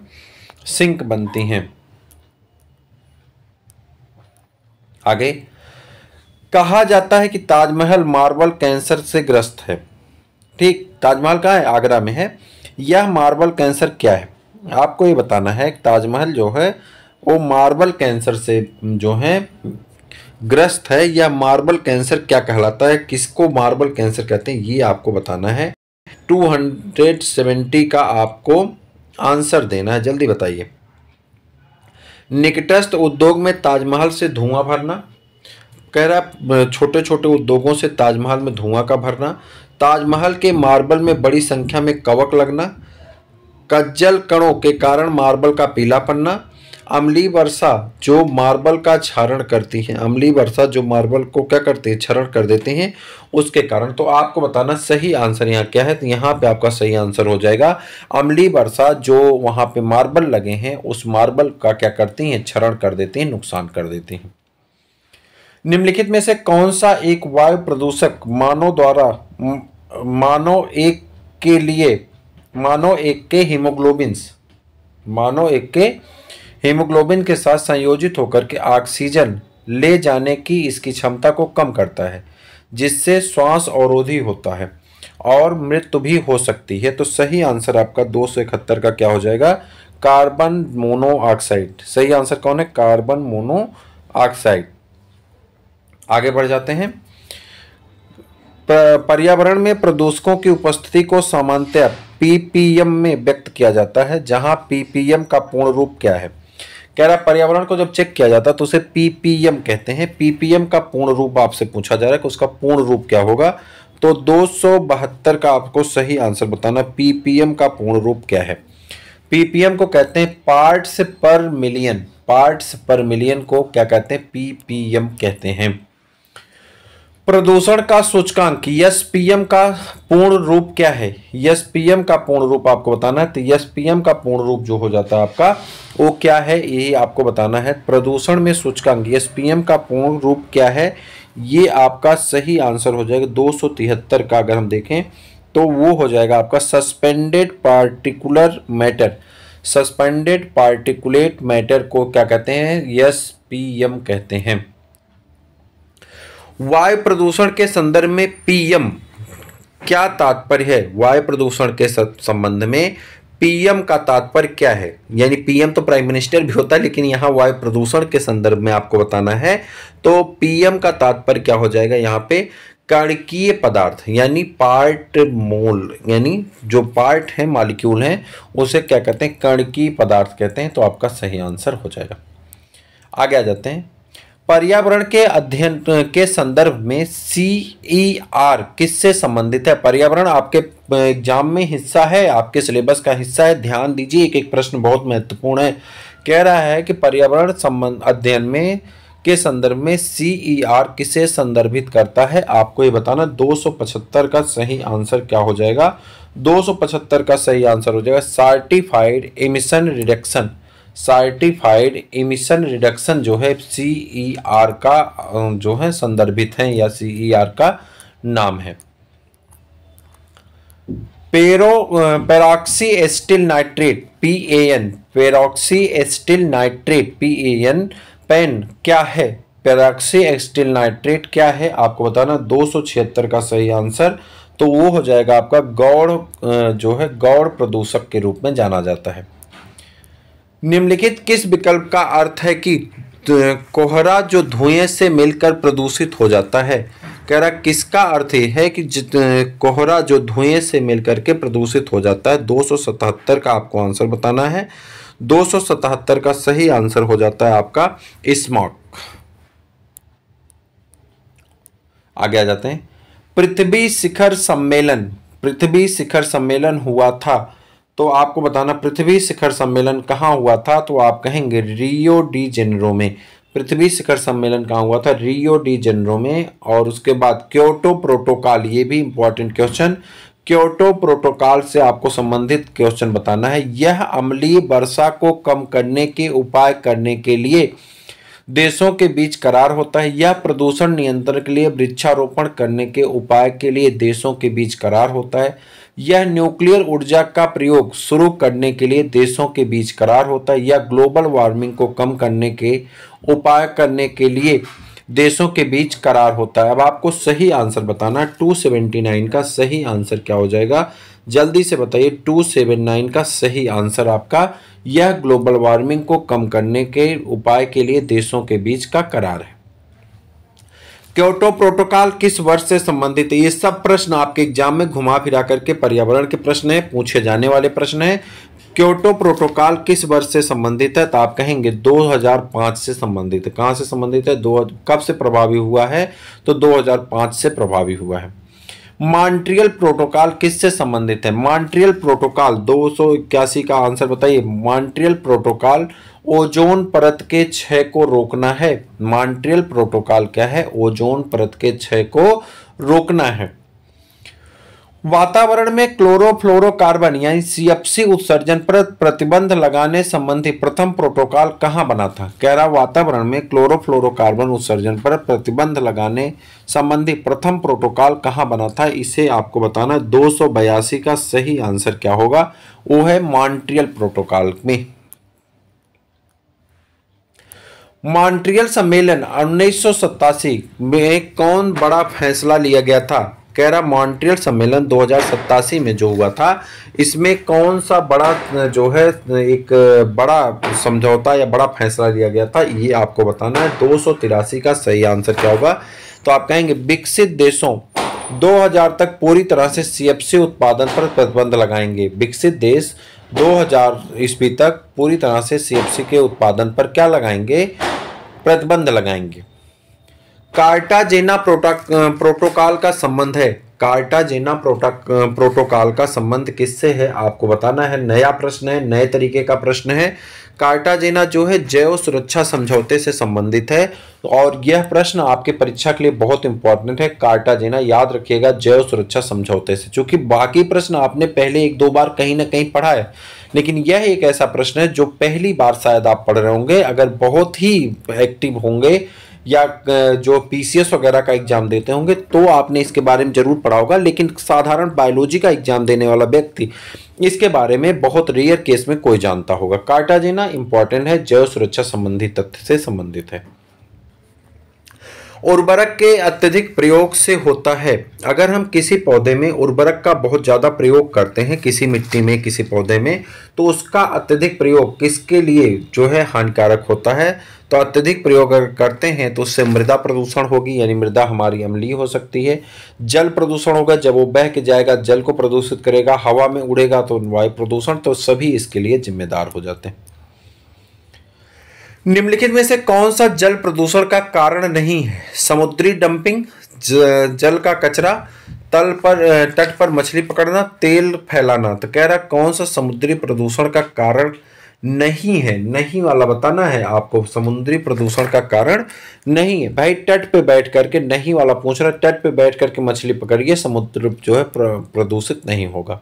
सिंक बनती हैं आगे कहा जाता है कि ताजमहल मार्बल कैंसर से ग्रस्त है ठीक ताजमहल कहाँ है आगरा में है यह मार्बल कैंसर क्या है आपको ये बताना है ताजमहल जो है वो मार्बल कैंसर से जो है ग्रस्त है या मार्बल कैंसर क्या कहलाता है किसको मार्बल कैंसर कहते हैं ये आपको बताना है 270 का आपको आंसर देना है जल्दी बताइए निकटस्थ उद्योग में ताजमहल से धुआं भरना कह रहा छोटे छोटे उद्योगों से ताजमहल में धुआं का भरना ताजमहल के मार्बल में बड़ी संख्या में कवक लगना कज्जल कणों के कारण मार्बल का पीला पन्ना अमली वर्षा जो मार्बल का क्षरण करती है अमली वर्षा जो मार्बल को क्या करते हैं क्षरण कर देते हैं उसके कारण तो आपको बताना सही आंसर यहाँ क्या है तो यहाँ पे आपका सही आंसर हो जाएगा अमली वर्षा जो वहाँ पे मार्बल लगे हैं उस मार्बल का क्या करती हैं क्षरण कर देते हैं नुकसान कर देते हैं निम्नलिखित में से कौन सा एक वायु प्रदूषक मानव द्वारा मानव एक के लिए मानव एक के हीमोग्लोबिन मानव एक के हीमोग्लोबिन के साथ संयोजित होकर के ऑक्सीजन ले जाने की इसकी क्षमता को कम करता है जिससे श्वास अवरोधी होता है और मृत्यु भी हो सकती है तो सही आंसर आपका दो का क्या हो जाएगा कार्बन मोनोऑक्साइड सही आंसर कौन है कार्बन मोनोऑक्साइड आगे बढ़ जाते हैं पर्यावरण में प्रदूषकों की उपस्थिति को सामान्यतः पीपीएम में व्यक्त किया जाता है जहां पीपीएम का पूर्ण रूप क्या है कह रहा पर्यावरण को जब चेक किया जाता है तो उसे पीपीएम कहते हैं पीपीएम का पूर्ण रूप आपसे पूछा जा रहा है कि उसका पूर्ण रूप क्या होगा तो दो का आपको सही आंसर बताना पीपीएम का पूर्ण रूप क्या है पीपीएम को कहते हैं पार्ट्स पर मिलियन पार्ट्स पर मिलियन को क्या कहते हैं पीपीएम कहते हैं प्रदूषण का सूचकांक यस पीएम का पूर्ण रूप क्या है यस पीएम का पूर्ण रूप आपको बताना है तो यस पीएम का पूर्ण रूप जो हो जाता है आपका वो क्या है यही आपको बताना है प्रदूषण में सूचकांक यस पीएम का पूर्ण रूप क्या है ये आपका सही आंसर हो जाएगा दो का अगर हम देखें तो वो हो जाएगा आपका suspended particular matter suspended particulate matter को क्या कहते हैं यस पी एम कहते हैं वायु प्रदूषण के संदर्भ में पीएम क्या तात्पर्य है वायु प्रदूषण के संबंध में पीएम का तात्पर्य क्या है यानी पीएम तो प्राइम मिनिस्टर भी होता है लेकिन यहाँ वायु प्रदूषण के संदर्भ में आपको बताना है तो पीएम का तात्पर्य क्या हो जाएगा यहाँ पे कणकीय पदार्थ यानी पार्ट मोल यानी जो पार्ट है मालिक्यूल है उसे क्या कहते हैं कणकीय पदार्थ कहते हैं तो आपका सही आंसर हो जाएगा आगे आ जाते हैं पर्यावरण के अध्ययन के संदर्भ में सी ई आर किससे संबंधित है पर्यावरण आपके एग्जाम में हिस्सा है आपके सिलेबस का हिस्सा है ध्यान दीजिए एक एक प्रश्न बहुत महत्वपूर्ण है कह रहा है कि पर्यावरण संबंध अध्ययन में के संदर्भ में सी ई आर किसे संदर्भित करता है आपको ये बताना 275 का सही आंसर क्या हो जाएगा 275 का सही आंसर हो जाएगा certified emission reduction certified emission reduction जो है सी आर e का जो है संदर्भित है या सी आर e का नाम है पेरो peroxy acetyl nitrate P A N peroxy acetyl nitrate P A N PAN क्या है पेरोक्सी एस्टिल नाइट्रेट क्या है आपको बताना दो सौ छिहत्तर का सही आंसर तो वो हो जाएगा आपका गौड़ जो है गौड़ प्रदूषक के रूप में जाना जाता है निम्नलिखित किस विकल्प का अर्थ है कि कोहरा जो धुएं से मिलकर प्रदूषित हो जाता है कह रहा किसका अर्थ है कि कोहरा जो धुएं से मिलकर के प्रदूषित हो जाता है दो का आपको आंसर बताना है दो का सही आंसर हो जाता है आपका स्मॉक आगे आ जाते हैं पृथ्वी शिखर सम्मेलन पृथ्वी शिखर सम्मेलन हुआ था तो आपको बताना पृथ्वी शिखर सम्मेलन कहाँ हुआ था तो आप कहेंगे रियो डी जेनरो में पृथ्वी शिखर सम्मेलन कहाँ हुआ था रियो डी जेनरो में और उसके बाद क्योटो प्रोटोकॉल ये भी इंपॉर्टेंट क्वेश्चन क्योटो प्रोटोकॉल से आपको संबंधित क्वेश्चन बताना है यह अमली वर्षा को कम करने के उपाय करने के लिए देशों के बीच करार होता है यह प्रदूषण नियंत्रण के लिए वृक्षारोपण करने के उपाय के लिए देशों के बीच करार होता है यह न्यूक्लियर ऊर्जा का प्रयोग शुरू करने के लिए देशों के बीच करार होता है या ग्लोबल वार्मिंग को कम करने के उपाय करने के लिए देशों के बीच करार होता है अब आपको सही आंसर बताना 279 का सही आंसर क्या हो जाएगा जल्दी से बताइए 279 का सही आंसर आपका यह ग्लोबल वार्मिंग को कम करने के उपाय के लिए देशों के बीच का करार है क्योटो प्रोटोकॉल किस वर्ष से संबंधित है ये सब प्रश्न आपके एग्जाम में घुमा फिरा करके पर्यावरण के प्रश्न है पूछे जाने वाले प्रश्न है क्योटो प्रोटोकॉल किस वर्ष से संबंधित है तो आप कहेंगे 2005 से संबंधित है कहाँ से संबंधित है दो कब से प्रभावी हुआ है तो 2005 से प्रभावी हुआ है मॉन्ट्रियल प्रोटोकॉल किससे संबंधित है मॉन्ट्रियल प्रोटोकॉल दो का आंसर बताइए मॉन्ट्रियल प्रोटोकॉल ओजोन परत के क्षय को रोकना है मॉन्ट्रियल प्रोटोकॉल क्या है ओजोन परत के क्षय को रोकना है वातावरण में क्लोरोफ्लोरोकार्बन यानी सीएफसी उत्सर्जन पर प्रतिबंध लगाने संबंधी प्रथम प्रोटोकॉल कहाँ बना था कह रहा वातावरण में क्लोरोफ्लोरोकार्बन उत्सर्जन पर प्रतिबंध लगाने संबंधी प्रथम प्रोटोकॉल कहाँ बना था इसे आपको बताना दो का सही आंसर क्या होगा वो है मॉन्ट्रियल प्रोटोकॉल में मॉन्ट्रियल सम्मेलन उन्नीस में कौन बड़ा फैसला लिया गया था कह रहा मॉन्ट्रियल सम्मेलन दो में जो हुआ था इसमें कौन सा बड़ा जो है एक बड़ा समझौता या बड़ा फैसला लिया गया था ये आपको बताना है दो का सही आंसर क्या होगा तो आप कहेंगे विकसित देशों 2000 तक पूरी तरह से सी उत्पादन पर प्रतिबंध लगाएंगे विकसित देश 2000 ईस्वी तक पूरी तरह से सी के उत्पादन पर क्या लगाएंगे प्रतिबंध लगाएंगे कार्टाजेना प्रोटा प्रोटोकॉल का संबंध है कार्टाजेना प्रोटा प्रोटोकॉल का संबंध किससे है आपको बताना है नया प्रश्न है नए तरीके का प्रश्न है कार्टाजेना जो है जैव सुरक्षा समझौते से संबंधित है और यह प्रश्न आपके परीक्षा के लिए बहुत इंपॉर्टेंट है कार्टाजेना याद रखिएगा जैव सुरक्षा समझौते से क्योंकि बाकी प्रश्न आपने पहले एक दो बार कहीं ना कहीं पढ़ा है लेकिन यह एक ऐसा प्रश्न है जो पहली बार शायद आप पढ़ रहे होंगे अगर बहुत ही एक्टिव होंगे या जो पीसीएस वगैरह का एग्जाम देते होंगे तो आपने इसके बारे में जरूर पढ़ा होगा लेकिन साधारण बायोलॉजी का एग्जाम देने वाला व्यक्ति इसके बारे में बहुत रेयर केस में कोई जानता होगा कार्टाजेना इंपॉर्टेंट है जैव सुरक्षा संबंधी तथ्य से संबंधित है उर्वरक के अत्यधिक प्रयोग से होता है अगर हम किसी पौधे में उर्वरक का बहुत ज़्यादा प्रयोग करते हैं किसी मिट्टी में किसी पौधे में तो उसका अत्यधिक प्रयोग किसके लिए जो है हानिकारक होता है तो अत्यधिक प्रयोग अगर करते हैं तो उससे मृदा प्रदूषण होगी यानी मृदा हमारी अम्लीय हो सकती है जल प्रदूषण होगा जब वो बह के जाएगा जल को प्रदूषित करेगा हवा में उड़ेगा तो वायु प्रदूषण तो सभी इसके लिए जिम्मेदार हो जाते हैं निम्नलिखित में से कौन सा जल प्रदूषण का कारण नहीं है समुद्री डंपिंग जल का कचरा तल पर तट पर मछली पकड़ना तेल फैलाना तो कह रहा कौन सा समुद्री प्रदूषण का कारण नहीं है नहीं वाला बताना है आपको समुद्री प्रदूषण का कारण नहीं है भाई तट पे बैठ करके नहीं वाला पूछ रहा तट पे बैठ करके मछली पकड़िए समुद्र जो है प्रदूषित नहीं होगा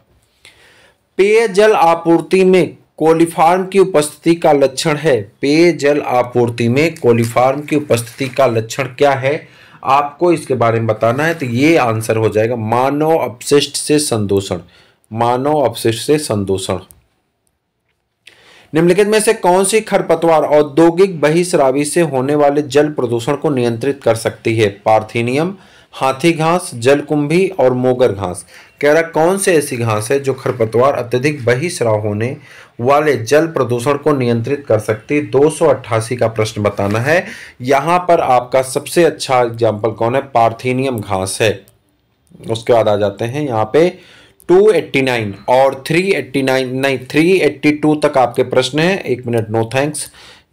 पेयजल आपूर्ति में कोलिफार्म की उपस्थिति का लक्षण है पेयजल आपूर्ति में कोलिफार्म की उपस्थिति का लक्षण क्या है आपको इसके बारे में बताना है तो ये आंसर हो जाएगा मानव अपशिष्ट से संदूषण मानव अपशिष्ट से संदूषण निम्नलिखित में से कौन सी खरपतवार औद्योगिक बहिश्रावी से होने वाले जल प्रदूषण को नियंत्रित कर सकती है पार्थिनियम हाथी घास जलकुंभी और मोगर घास कह रहा कौन से ऐसी घास है जो खरपतवार अत्यधिक बहिश्राव होने वाले जल प्रदूषण को नियंत्रित कर सकती दो का प्रश्न बताना है यहाँ पर आपका सबसे अच्छा एग्जाम्पल कौन है पार्थीनियम घास है उसके बाद आ जाते हैं यहाँ पे 289 और 389 नहीं 382 तक आपके प्रश्न हैं एक मिनट नो थैंक्स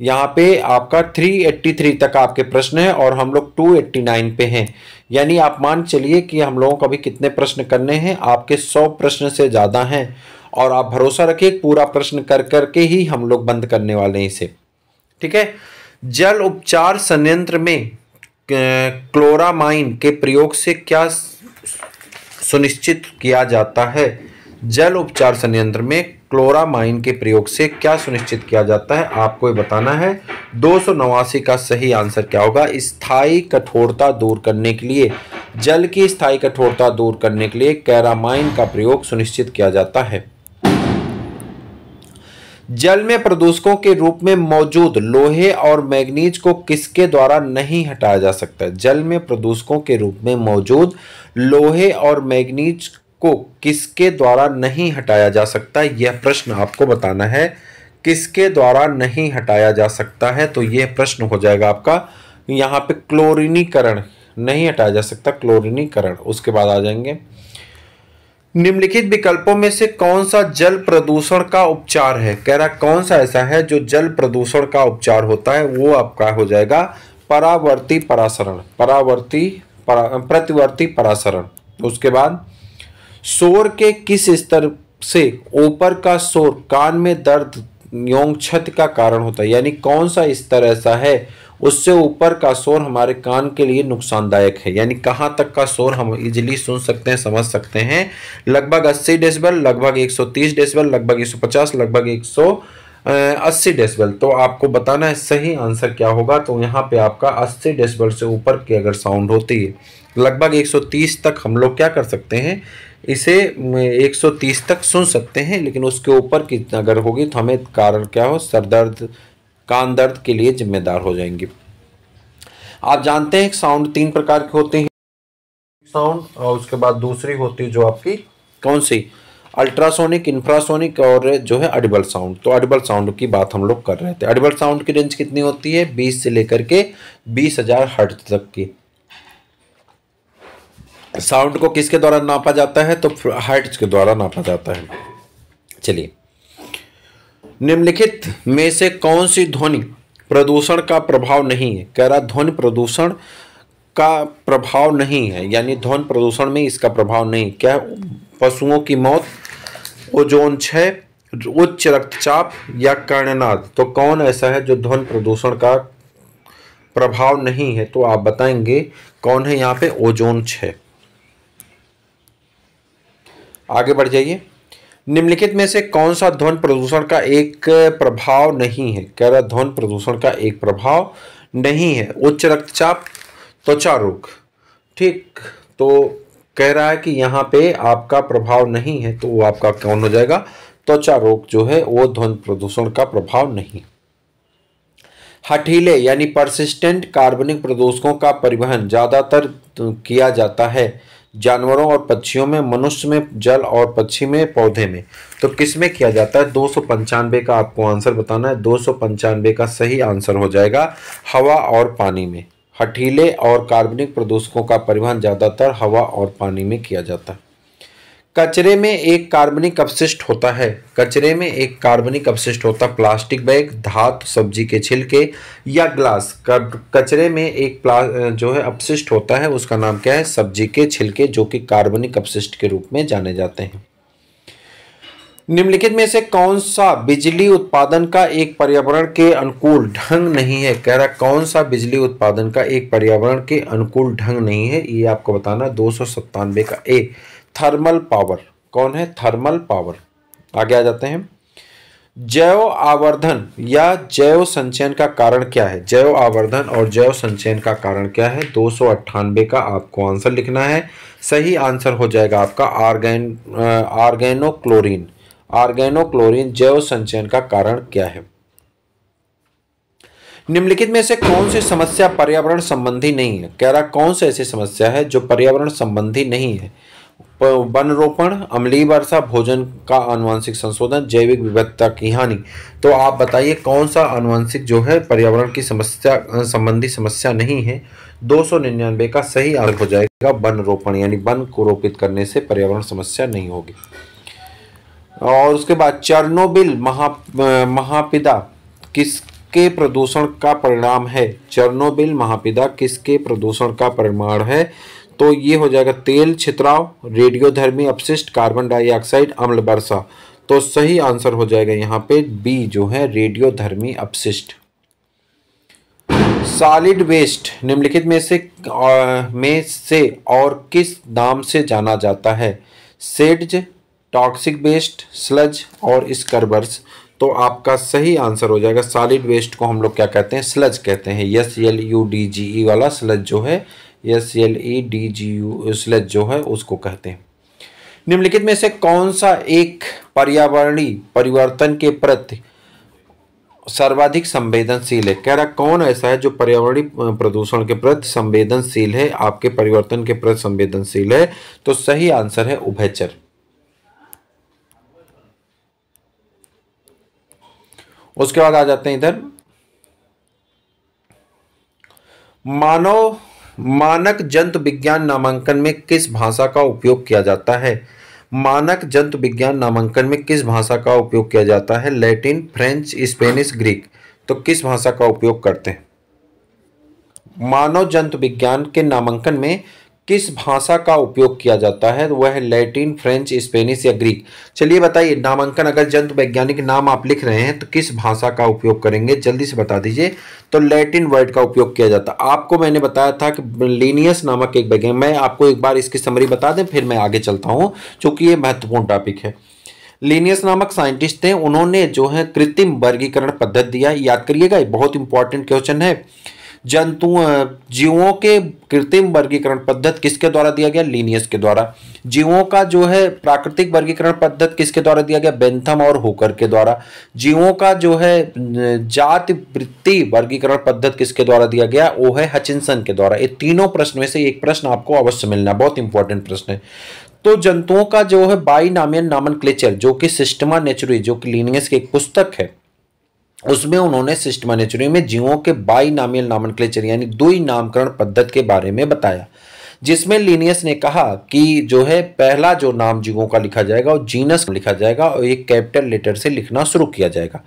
यहाँ पे आपका 383 तक आपके प्रश्न हैं और हम लोग 289 पे हैं यानी आप मान चलिए कि हम लोगों को अभी कितने प्रश्न करने हैं आपके सौ प्रश्न से ज़्यादा हैं और आप भरोसा रखिए पूरा प्रश्न कर करके ही हम लोग बंद करने वाले हैं इसे ठीक है जल उपचार संयंत्र में क्लोरामाइन के प्रयोग से क्या सुनिश्चित किया जाता है जल उपचार संयंत्र में क्लोरामाइन के प्रयोग से क्या सुनिश्चित किया जाता है आपको ये बताना है दो का सही आंसर क्या होगा स्थायी कठोरता दूर करने के लिए जल की स्थायी कठोरता दूर करने के लिए कैरामाइन का प्रयोग सुनिश्चित किया जाता है जल में प्रदूषकों के रूप में मौजूद लोहे और मैग्नीज को किसके द्वारा नहीं हटाया जा सकता जल में प्रदूषकों के रूप में मौजूद लोहे और मैग्नीज को किसके द्वारा नहीं हटाया जा सकता यह प्रश्न आपको बताना है किसके द्वारा नहीं हटाया जा सकता है तो यह प्रश्न हो जाएगा आपका यहाँ पे क्लोरिनीकरण नहीं हटाया जा सकता क्लोरिनीकरण उसके बाद आ जाएंगे निम्नलिखित विकल्पों में से कौन सा जल प्रदूषण का उपचार है कह रहा कौन सा ऐसा है जो जल प्रदूषण का उपचार होता है वो आपका हो जाएगा परावर्ती परासरण परावर्ती परा, प्रतिवर्ती परासरण उसके बाद शोर के किस स्तर से ऊपर का शोर कान में दर्द योंग छत का कारण होता है यानी कौन सा स्तर ऐसा है उससे ऊपर का शोर हमारे कान के लिए नुकसानदायक है यानी कहाँ तक का शोर हम इजिली सुन सकते हैं समझ सकते हैं लगभग 80 डेसिबल लगभग 130 डेसिबल लगभग 150 लगभग 180 डेसिबल तो आपको बताना है सही आंसर क्या होगा तो यहाँ पे आपका 80 डेसिबल से ऊपर की अगर साउंड होती है लगभग 130 तक हम लोग क्या कर सकते हैं इसे 130 तक सुन सकते हैं लेकिन उसके ऊपर की अगर होगी तो हमें कारण क्या हो सर दर्द कान दर्द के लिए जिम्मेदार हो जाएंगे आप जानते हैं साउंड तीन प्रकार के होते हैं साउंड और उसके बाद दूसरी होती है जो आपकी कौन सी अल्ट्रासोनिक इंफ्रासोनिक और जो है अडिबल साउंड तो अडिबल साउंड की बात हम लोग कर रहे थे अडिबल साउंड की रेंज कितनी होती है 20 से लेकर के बीस हज़ार हर्ट तक की साउंड को किसके द्वारा नापा जाता है तो हर्ट्ज के द्वारा नापा जाता है चलिए निम्नलिखित में से कौन सी ध्वनि प्रदूषण का प्रभाव नहीं है कह रहा ध्वनि प्रदूषण का प्रभाव नहीं है यानी ध्वनि प्रदूषण में इसका प्रभाव नहीं क्या पशुओं की मौत ओजोन क्षय उच्च रक्तचाप या कर्णनाद तो कौन ऐसा है जो ध्वनि प्रदूषण का प्रभाव नहीं है तो आप बताएंगे कौन है यहाँ पे ओजोन छः आगे बढ़ जाइए निम्नलिखित में से कौन सा ध्वन प्रदूषण का एक प्रभाव नहीं है कह रहा ध्वन प्रदूषण का एक प्रभाव नहीं है उच्च रक्तचाप त्वचा रोग ठीक तो कह रहा है कि यहाँ पे आपका प्रभाव नहीं है तो वो आपका कौन हो जाएगा त्वचा रोग जो है वो ध्वन प्रदूषण का प्रभाव नहीं हठीले यानी परसिस्टेंट कार्बनिक प्रदूषकों का परिवहन ज़्यादातर किया जाता है जानवरों और पक्षियों में मनुष्य में जल और पक्षी में पौधे में तो किस में किया जाता है दो का आपको आंसर बताना है दो का सही आंसर हो जाएगा हवा और पानी में हठीले और कार्बनिक प्रदूषकों का परिवहन ज़्यादातर हवा और पानी में किया जाता है कचरे में एक कार्बनिक अपशिष्ट होता है कचरे में एक कार्बनिक अपशिष्ट होता है प्लास्टिक बैग धातु सब्जी के छिलके या ग्लास कचरे में एक जो है अपशिष्ट होता है उसका नाम क्या है सब्जी के छिलके जो कि कार्बनिक अपशिष्ट के रूप में जाने जाते हैं निम्नलिखित में से कौन सा बिजली उत्पादन का एक पर्यावरण के अनुकूल ढंग नहीं है कह रहा कौन सा बिजली उत्पादन का एक पर्यावरण के अनुकूल ढंग नहीं है ये आपको बताना दो का ए थर्मल पावर कौन है थर्मल पावर आगे आ जाते हैं जैव आवर्धन या जैव संचयन का कारण क्या है जैव आवर्धन और जैव संचयन का कारण क्या है दो का आपको आंसर लिखना है सही आंसर हो जाएगा आपका आर्गेन आर्गेनोक्लोरीन आर्गेनोक्लोरीन जैव संचयन का कारण क्या है निम्नलिखित में से कौन सी समस्या पर्यावरण संबंधी नहीं है कह रहा कौन सी ऐसी समस्या है जो पर्यावरण संबंधी नहीं है वन रोपण अमली वर्षा भोजन का अनुवांशिक संशोधन जैविक विविधता की हानि तो आप बताइए कौन सा अनुवांशिक जो है पर्यावरण की समस्या संबंधी समस्या नहीं है दो सौ निन्यानवे का सही आंसर हो जाएगा वन रोपण यानी वन को रोपित करने से पर्यावरण समस्या नहीं होगी और उसके बाद चरणोबिल महा महापिदा किस किसके प्रदूषण का परिणाम है चरणोबिल महापिदा किसके प्रदूषण का परिमाण है तो ये हो जाएगा तेल छितराव रेडियोधर्मी अपशिष्ट कार्बन डाइऑक्साइड अम्ल वर्षा तो सही आंसर हो जाएगा यहाँ पे बी जो है रेडियोधर्मी अपशिष्ट सॉलिड वेस्ट निम्नलिखित में से आ, में से और किस नाम से जाना जाता है सेडज टॉक्सिक वेस्ट स्लज और स्कर्बर्स तो आपका सही आंसर हो जाएगा सॉलिड वेस्ट को हम लोग क्या कहते हैं स्लज कहते हैं S L U D G E वाला स्लज जो है S L E D G U sludge जो है उसको कहते हैं निम्नलिखित में से कौन सा एक पर्यावरणीय परिवर्तन के प्रति सर्वाधिक संवेदनशील है कह रहा कौन ऐसा है जो पर्यावरणीय प्रदूषण के प्रति संवेदनशील है आपके परिवर्तन के प्रति संवेदनशील है तो सही आंसर है उभयचर उसके बाद आ जाते हैं इधर मानव मानक जंतु विज्ञान नामांकन में किस भाषा का उपयोग किया जाता है मानक जंतु विज्ञान नामांकन में किस भाषा का उपयोग किया जाता है लैटिन फ्रेंच स्पेनिश ग्रीक तो किस भाषा का उपयोग करते हैं मानव जंतु विज्ञान के नामांकन में किस भाषा का उपयोग किया जाता है तो वह लैटिन फ्रेंच स्पेनिश या ग्रीक चलिए बताइए नामांकन अगर जंतु वैज्ञानिक नाम आप लिख रहे हैं तो किस भाषा का उपयोग करेंगे जल्दी से बता दीजिए तो लैटिन वर्ड का उपयोग किया जाता है आपको मैंने बताया था कि लीनियस नामक एक वैज्ञानिक मैं आपको एक बार इसकी समरी बता दें फिर मैं आगे चलता हूँ चूँकि ये महत्वपूर्ण टॉपिक है लीनियस नामक साइंटिस्ट थे उन्होंने जो है कृत्रिम वर्गीकरण पद्धति दिया याद करिएगा बहुत इंपॉर्टेंट क्वेश्चन है जंतुओं जीवों के कृत्रिम वर्गीकरण पद्धत किसके द्वारा दिया गया लीनियस के द्वारा जीवों का जो है प्राकृतिक वर्गीकरण पद्धत किसके द्वारा दिया गया बेंथम और होकर के द्वारा जीवों का जो है जाति वृत्ति वर्गीकरण पद्धत किसके द्वारा दिया गया वो है हचिनसन के द्वारा ये तीनों प्रश्न में से एक प्रश्न आपको अवश्य मिलना बहुत इंपॉर्टेंट प्रश्न है तो जंतुओं का जो है बाई नामियन नामन क्लेचर जो कि सिस्टमा नेचुरी जो कि लीनियस की एक पुस्तक है उसमें उन्होंने सिस्टमानेचुरी में जीवों के बाई नामियल नामन क्लेचर यानी दो ही नामकरण पद्धति के बारे में बताया जिसमें लीनियस ने कहा कि जो है पहला जो नाम जीवों का लिखा जाएगा वो जीनस लिखा जाएगा और ये कैपिटल लेटर से लिखना शुरू किया जाएगा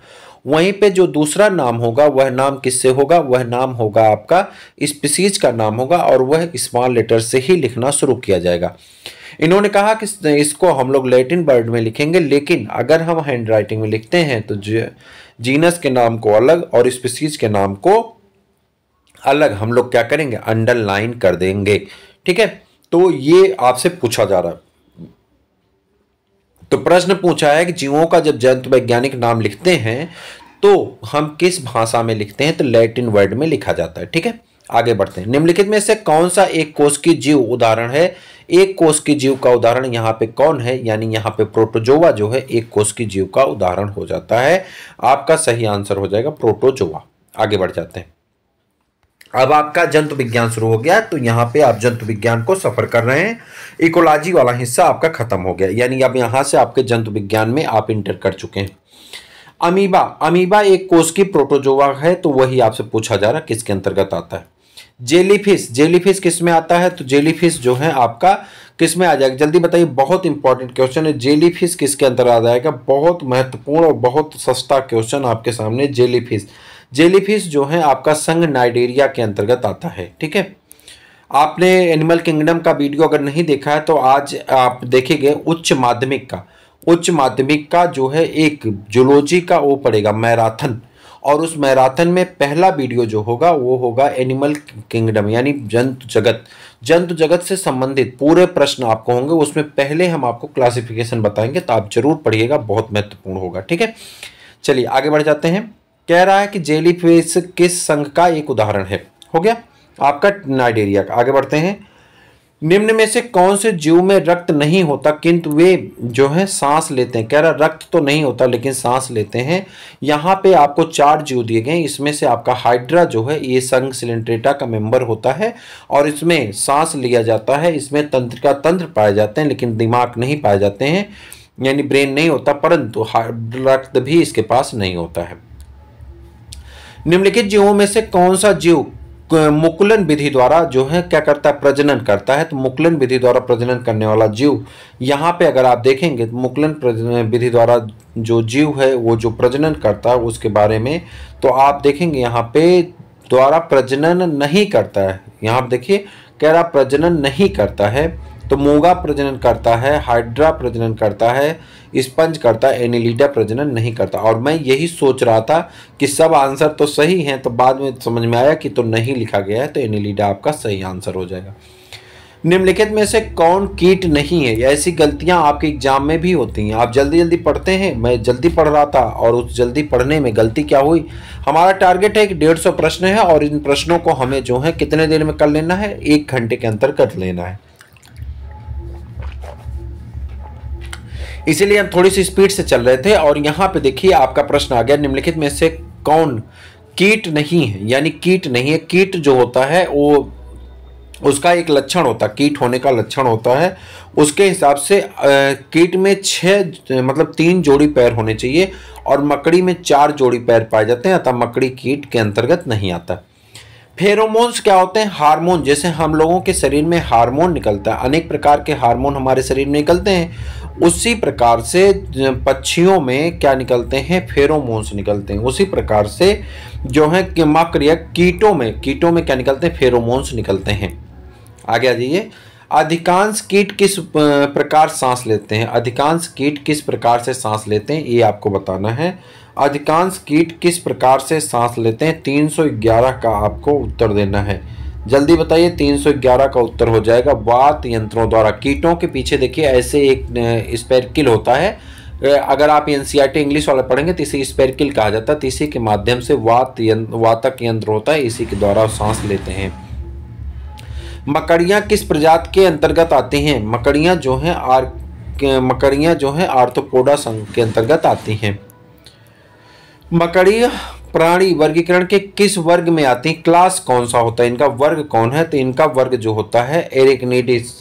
वहीं पे जो दूसरा नाम होगा वह नाम किससे होगा वह नाम होगा आपका स्पीसीज का नाम होगा और वह स्मॉल लेटर से ही लिखना शुरू किया जाएगा इन्होंने कहा कि इसको हम लोग लैटिन वर्ड में लिखेंगे लेकिन अगर हम हैंड में लिखते हैं तो जीनस के नाम को अलग और स्पीसीज के नाम को अलग हम लोग क्या करेंगे अंडरलाइन कर देंगे ठीक है तो ये आपसे पूछा जा रहा है तो प्रश्न पूछा है कि जीवों का जब जंतु वैज्ञानिक नाम लिखते हैं तो हम किस भाषा में लिखते हैं तो लैटिन वर्ड में लिखा जाता है ठीक है आगे बढ़ते हैं निम्नलिखित में से कौन सा एक कोश की जीव उदाहरण है एक कोष के जीव का उदाहरण यहाँ पे कौन है यानी यहाँ पे प्रोटोजोवा जो है एक कोष के जीव का उदाहरण हो जाता है आपका सही आंसर हो जाएगा प्रोटोजोवा आगे बढ़ जाते हैं अब आपका जंतु विज्ञान शुरू हो गया तो यहाँ पे आप जंतु विज्ञान को सफर कर रहे हैं इकोलॉजी वाला हिस्सा आपका खत्म हो गया यानी अब यहाँ से आपके जंतु विज्ञान में आप इंटर कर चुके हैं अमीबा अमीबा एक कोष की प्रोटोजोवा है तो वही आपसे पूछा जा रहा है किसके अंतर्गत आता है जेलीफिश जेलीफिश किस में आता है तो जेलीफिश जो है आपका किस में आ जाएगा जल्दी बताइए बहुत इंपॉर्टेंट क्वेश्चन है जेलीफिश किसके अंदर आ जाएगा बहुत महत्वपूर्ण और बहुत सस्ता क्वेश्चन आपके सामने जेलीफिश जेलीफिश जो है आपका संघ नाइडेरिया के अंतर्गत आता है ठीक है आपने एनिमल किंगडम का वीडियो अगर नहीं देखा है तो आज आप देखेंगे उच्च माध्यमिक का उच्च माध्यमिक का जो है एक जुलोजी का वो पड़ेगा मैराथन और उस मैराथन में पहला वीडियो जो होगा वो होगा एनिमल किंगडम यानी जंतु जगत जंतु जगत से संबंधित पूरे प्रश्न आपको होंगे उसमें पहले हम आपको क्लासिफिकेशन बताएंगे तो आप जरूर पढ़िएगा बहुत महत्वपूर्ण होगा ठीक है चलिए आगे बढ़ जाते हैं कह रहा है कि जेली फिश किस संघ का एक उदाहरण है हो गया आपका नाइडेरिया का आगे बढ़ते हैं निम्न में से कौन से जीव में रक्त नहीं होता किंतु वे जो है सांस लेते हैं कह रहा रक्त तो नहीं होता लेकिन सांस लेते हैं यहाँ पे आपको चार जीव दिए गए इसमें से आपका हाइड्रा जो है ये संग सिलेंट्रेटा का मेंबर होता है और इसमें सांस लिया जाता है इसमें तंत्रिका तंत्र पाए जाते हैं लेकिन दिमाग नहीं पाए जाते हैं यानी ब्रेन नहीं होता परंतु रक्त भी इसके पास नहीं होता है निम्नलिखित जीवों में से कौन सा जीव मुकुलन विधि द्वारा जो है क्या करता है प्रजनन करता है तो मुकुलन विधि द्वारा प्रजनन करने वाला जीव यहाँ पे अगर आप देखेंगे तो मुकुलन विधि द्वारा जो जीव है वो जो प्रजनन करता है उसके बारे में तो आप देखेंगे यहाँ पे द्वारा प्रजनन नहीं करता है यहाँ देखिए कह रहा प्रजनन नहीं करता है तो मोगा प्रजनन करता है हाइड्रा प्रजनन करता है स्पंज करता है एनिलीडा प्रजनन नहीं करता और मैं यही सोच रहा था कि सब आंसर तो सही हैं तो बाद में समझ में आया कि तो नहीं लिखा गया है तो एनिलीडा आपका सही आंसर हो जाएगा निम्नलिखित में से कौन कीट नहीं है ऐसी गलतियां आपके एग्जाम में भी होती हैं आप जल्दी जल्दी पढ़ते हैं मैं जल्दी पढ़ रहा था और उस जल्दी पढ़ने में गलती क्या हुई हमारा टारगेट है कि डेढ़ सौ प्रश्न है और इन प्रश्नों को हमें जो है कितने देर में कर लेना है एक घंटे के अंतर कर लेना है इसीलिए हम थोड़ी सी स्पीड से चल रहे थे और यहाँ पे देखिए आपका प्रश्न आ गया निम्नलिखित में से कौन कीट नहीं है यानी कीट नहीं है कीट जो होता है वो उसका एक लक्षण होता है कीट होने का लक्षण होता है उसके हिसाब से कीट में छः मतलब तीन जोड़ी पैर होने चाहिए और मकड़ी में चार जोड़ी पैर पाए जाते हैं अतः मकड़ी कीट के अंतर्गत नहीं आता फेरोमोन्स क्या होते हैं हार्मोन जैसे हम लोगों के शरीर में हार्मोन निकलता है अनेक प्रकार के हार्मोन हमारे शरीर में निकलते हैं उसी प्रकार से पक्षियों में क्या निकलते हैं फेरोमोन्स निकलते हैं उसी प्रकार से जो है कि मक्रिय कीटों में कीटों में क्या निकलते हैं फेरोमोन्स निकलते हैं आगे आ जाइए अधिकांश कीट किस प्रकार सांस लेते हैं अधिकांश कीट किस प्रकार से सांस लेते हैं ये आपको बताना है अधिकांश कीट किस प्रकार से सांस लेते हैं 311 का आपको उत्तर देना है जल्दी बताइए 311 का उत्तर हो जाएगा वात यंत्रों द्वारा कीटों के पीछे देखिए ऐसे एक स्पेरकिल होता है अगर आप एन इंग्लिश e वाला पढ़ेंगे तो इसे स्पेरकिल कहा जाता है तो इसी के माध्यम से वात यंत्र वातक यंत्र होता है इसी के द्वारा सांस लेते हैं मकड़ियाँ किस प्रजात के अंतर्गत आती हैं मकड़ियाँ जो हैं आर मकड़ियाँ जो हैं आर्थोपोडा संघ के अंतर्गत आती हैं मकड़ियाँ प्राणी वर्गीकरण के किस वर्ग में आते हैं क्लास कौन सा होता है इनका वर्ग कौन है तो इनका वर्ग जो होता है एरिकनीडिस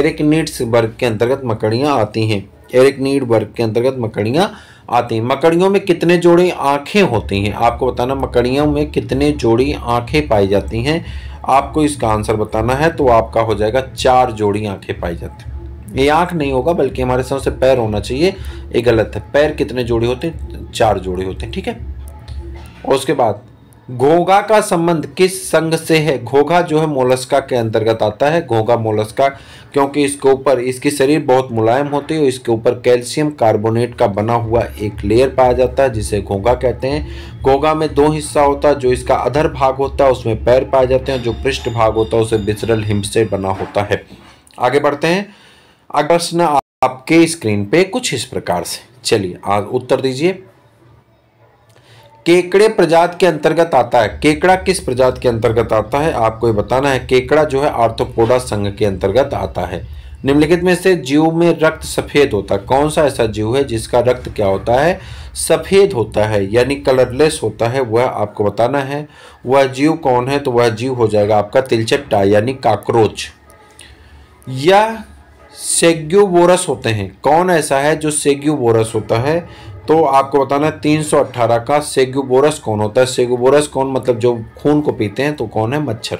एरिकनीड्स वर्ग के अंतर्गत मकड़ियाँ आती हैं एरिकनीड वर्ग के अंतर्गत मकड़ियाँ आती हैं मकड़ियों में कितने जोड़ी आँखें होती हैं आपको बताना मकड़ियों में कितने जोड़ी आँखें पाई जाती हैं आपको इसका आंसर बताना है तो आपका हो जाएगा चार जोड़ी आँखें पाई जाती हैं ये आँख नहीं होगा बल्कि हमारे सबसे पैर होना चाहिए ये गलत है पैर कितने जोड़े होते हैं चार जोड़े होते हैं ठीक है उसके बाद घोघा का संबंध किस संघ से है घोघा जो है मोलस्का के अंतर्गत आता है घोघा मोलस्का क्योंकि इसके ऊपर इसकी शरीर बहुत मुलायम होती है इसके ऊपर कैल्शियम कार्बोनेट का बना हुआ एक लेयर पाया जाता है जिसे घोघा कहते हैं घोघा में दो हिस्सा होता है जो इसका अधर भाग होता है उसमें पैर पाए जाते हैं जो पृष्ठ भाग होता है उसे बिचरल हिम से बना होता है आगे बढ़ते हैं अगर आपके स्क्रीन पे कुछ इस प्रकार से चलिए आज उत्तर दीजिए केकड़े प्रजात के अंतर्गत आता है केकड़ा किस प्रजात के अंतर्गत आता है आपको ये बताना है केकड़ा जो है आर्थोपोडा संघ के अंतर्गत आता है निम्नलिखित में से जीव में रक्त सफ़ेद होता है कौन सा ऐसा जीव है जिसका रक्त क्या होता है सफ़ेद होता है यानी कलरलेस होता है वह आपको बताना है वह जीव कौन है तो वह जीव हो जाएगा आपका तिलचट्टा यानी काकरोच या सेग्यूबोरस होते हैं कौन ऐसा है जो सेग्यूबोरस होता है तो आपको बताना है तीन सौ अट्ठारह का सेगुबोरस कौन होता है सेगुबोरस कौन मतलब जो खून को पीते हैं तो कौन है मच्छर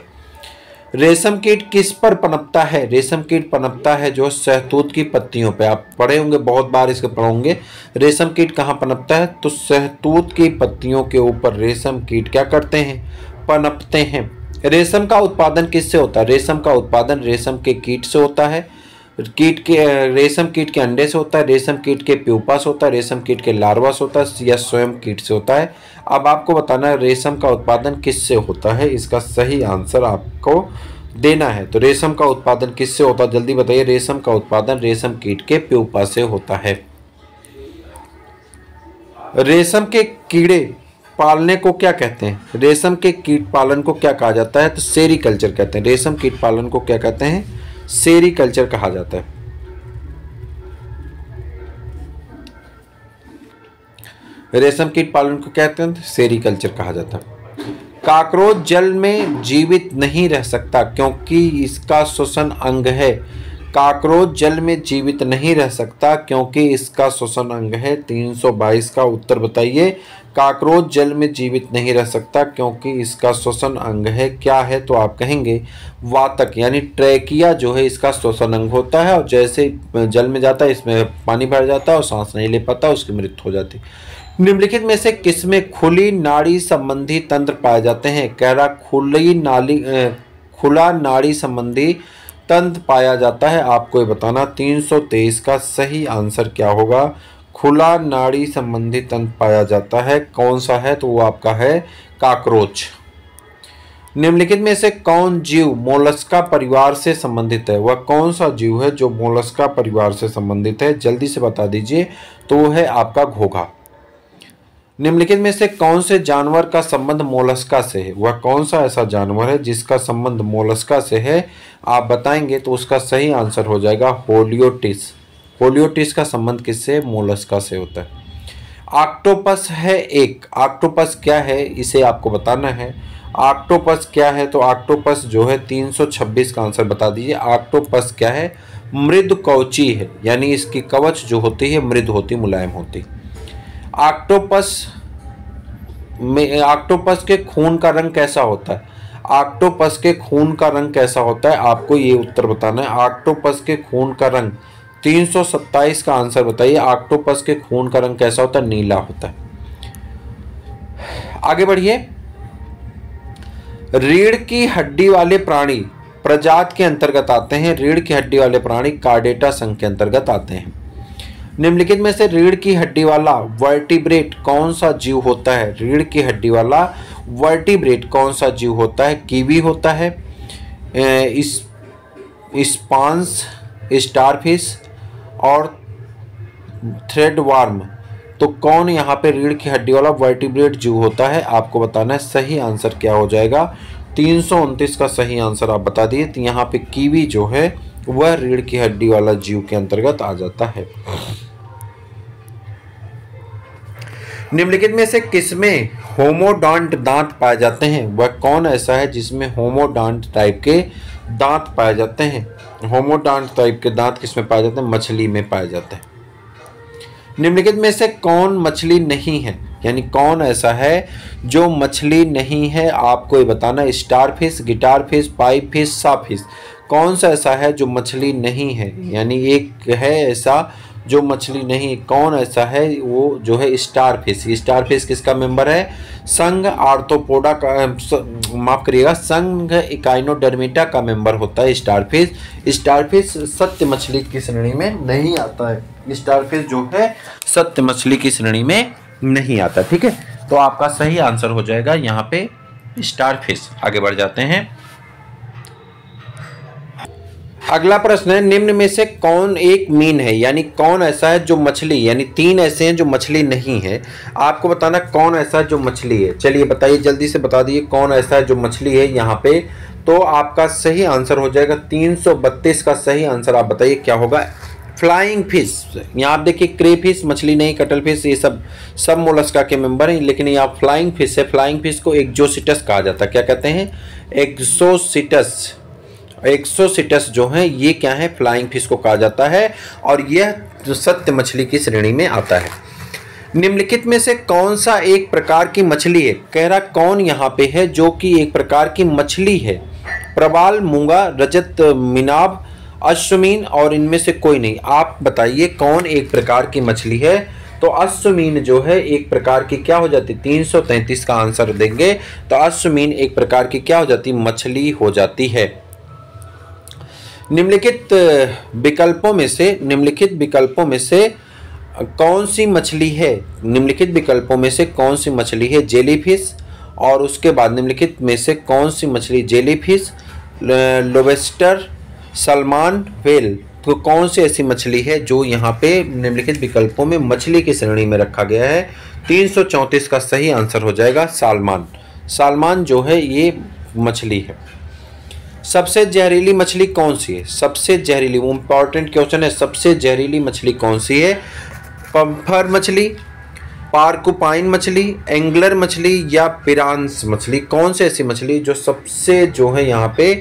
रेशम कीट किस पर पनपता है रेशम कीट पनपता है जो सहतूत की पत्तियों पे आप पढ़े होंगे बहुत बार इसके पढ़ोगे रेशम कीट कहाँ पनपता है तो सहतूत की पत्तियों के ऊपर रेशम कीट क्या करते हैं पनपते हैं रेशम का उत्पादन किससे होता है रेशम का उत्पादन रेशम के कीट से होता है कीट के रेशम कीट के अंडे से होता है रेशम कीट के से होता है रेशम कीट के लार्वा से होता है या स्वयं कीट से होता है अब आपको बताना है रेशम का उत्पादन किससे होता है इसका सही आंसर आपको देना है तो रेशम का उत्पादन किससे होता है जल्दी बताइए रेशम का उत्पादन रेशम कीट के प्यूपा से होता है रेशम के कीड़े पालने को क्या कहते हैं रेशम के कीट पालन को क्या कहा जाता है तो सेरिकल्चर कहते हैं रेशम कीट पालन को क्या कहते हैं सेरी कल्चर कहा जाता है रेशम कीट पालन को कहते हैं सेरी कल्चर कहा जाता है काकरोच जल में जीवित नहीं रह सकता क्योंकि इसका श्वसन अंग है काकरोच जल में जीवित नहीं रह सकता क्योंकि इसका श्वसन अंग है 322 का उत्तर बताइए काकरोच जल में जीवित नहीं रह सकता क्योंकि इसका श्वसन अंग है क्या है तो आप कहेंगे वातक यानी ट्रैकिया जो है इसका श्वसन अंग होता है और जैसे जल में जाता है इसमें पानी भर जाता है और सांस नहीं ले पाता उसकी मृत्यु हो जाती निम्नलिखित में से किसमें खुली नाड़ी संबंधी तंत्र पाए जाते हैं कह रहा खुली नाली खुला नाड़ी संबंधी तंत्र पाया जाता है आपको ये बताना 323 का सही आंसर क्या होगा खुला नाड़ी संबंधी तंत्र पाया जाता है कौन सा है तो वो आपका है काकरोच निम्नलिखित में से कौन जीव मोलस्का परिवार से संबंधित है वह कौन सा जीव है जो मोलस्का परिवार से संबंधित है जल्दी से बता दीजिए तो वो है आपका घोघा निम्नलिखित में से कौन से जानवर का संबंध मोलस्का से है वह कौन सा ऐसा जानवर है जिसका संबंध मोलस्का से है आप बताएंगे तो उसका सही आंसर हो जाएगा होलियोटिस होलियोटिस का संबंध किससे मोलस्का से होता है आक्टोपस है एक आक्टोपस क्या है इसे आपको बताना है आक्टोपस क्या है तो आक्टोपस जो है 326 का आंसर बता दीजिए आक्टोपस क्या है मृद कवची है यानी इसकी कवच जो होती है मृद होती मुलायम होती है ऑक्टोपस में आक्टोपस के खून का रंग कैसा होता है आक्टोपस के खून का रंग कैसा होता है आपको ये उत्तर बताना है आक्टोपस के खून का रंग 327 का आंसर बताइए आक्टोपस के खून का रंग कैसा होता है नीला होता है आगे बढ़िए रीढ़ की हड्डी वाले प्राणी प्रजात के अंतर्गत आते हैं रीढ़ की हड्डी वाले प्राणी कार्डेटा संघ के अंतर्गत आते हैं निम्नलिखित में से रीढ़ की हड्डी वाला वर्टिब्रेट कौन सा जीव होता है रीढ़ की हड्डी वाला वर्टिब्रेट कौन सा जीव होता है कीवी होता है इस स्पांस स्टारफिश और थ्रेड वार्म तो कौन यहाँ पे रीढ़ की हड्डी वाला वर्टिब्रेट जीव होता है आपको बताना है सही आंसर क्या हो जाएगा तीन का सही आंसर आप बता दिए तो यहाँ पे कीवी जो है वह रीढ़ की हड्डी वाला जीव के अंतर्गत आ जाता है निम्नलिखित में से किसमें होमोडांट दांत पाए जाते हैं वह कौन ऐसा है जिसमें होमोडांट टाइप के दांत पाए जाते हैं होमोडांट टाइप के दांत किसमें पाए जाते हैं मछली में पाए जाते हैं निम्नलिखित में से कौन मछली नहीं है यानी कौन ऐसा है जो मछली नहीं है आपको ये बताना star fish guitar fish pipe fish सा फिश कौन सा ऐसा है जो मछली नहीं है यानी एक है ऐसा जो मछली नहीं कौन ऐसा है वो जो है स्टार फिश स्टार फिश किसका मेंबर है संघ आर्थोपोडा का माफ करिएगा संघ इकाइनोडर्मिटा का मेंबर होता है स्टार फिश स्टार फिश सत्य मछली की श्रेणी में नहीं आता है स्टार फिश जो है सत्य मछली की श्रेणी में नहीं आता ठीक है तो आपका सही आंसर हो जाएगा यहाँ पे स्टार फिश आगे बढ़ जाते हैं अगला प्रश्न है निम्न में से कौन एक मीन है यानी कौन ऐसा है जो मछली यानी तीन ऐसे हैं जो मछली नहीं है आपको बताना कौन ऐसा है जो मछली है चलिए बताइए जल्दी से बता दीजिए कौन ऐसा है जो मछली है यहाँ पे तो आपका सही आंसर हो जाएगा 332 का सही आंसर आप बताइए क्या होगा फ्लाइंग फिश यहाँ आप देखिए क्रे फिश मछली नहीं कटल फिश ये सब सब मोलस्का के मेंबर हैं लेकिन यहाँ फ्लाइंग फिश है फ्लाइंग फिश को एक्जोसिटस कहा जाता है क्या कहते हैं एक्जोसिटस एक्सोसिटस जो है ये क्या है फ्लाइंग फिश को कहा जाता है और यह सत्य मछली की श्रेणी में आता है निम्नलिखित में से कौन सा एक प्रकार की मछली है कह रहा कौन यहाँ पे है जो कि एक प्रकार की मछली है प्रवाल मूंगा रजत मीनाब अश्वमीन और इनमें से कोई नहीं आप बताइए कौन एक प्रकार की मछली है तो अश्वमीन जो है एक प्रकार की क्या हो जाती तीन सौ का आंसर देंगे तो अश्वमीन एक प्रकार की क्या हो जाती मछली हो जाती है निम्नलिखित विकल्पों में से निम्नलिखित विकल्पों में से कौन सी मछली है निम्नलिखित विकल्पों में से कौन सी मछली है जेलीफिश और उसके बाद निम्नलिखित में से कौन सी मछली जेलीफिश लोबेस्टर सलमान वेल तो कौन सी ऐसी मछली है जो यहाँ पे निम्नलिखित विकल्पों में मछली की श्रेणी में रखा गया है तीन का सही आंसर हो जाएगा सालमान सालमान जो है ये मछली है सबसे जहरीली मछली कौन सी है सबसे जहरीली वो इम्पॉर्टेंट क्वेश्चन है सबसे जहरीली मछली कौन सी है पंफर मछली पार्कुपाइन मछली एंगलर मछली या पिरांस मछली कौन सी ऐसी मछली जो सबसे जो है यहाँ पे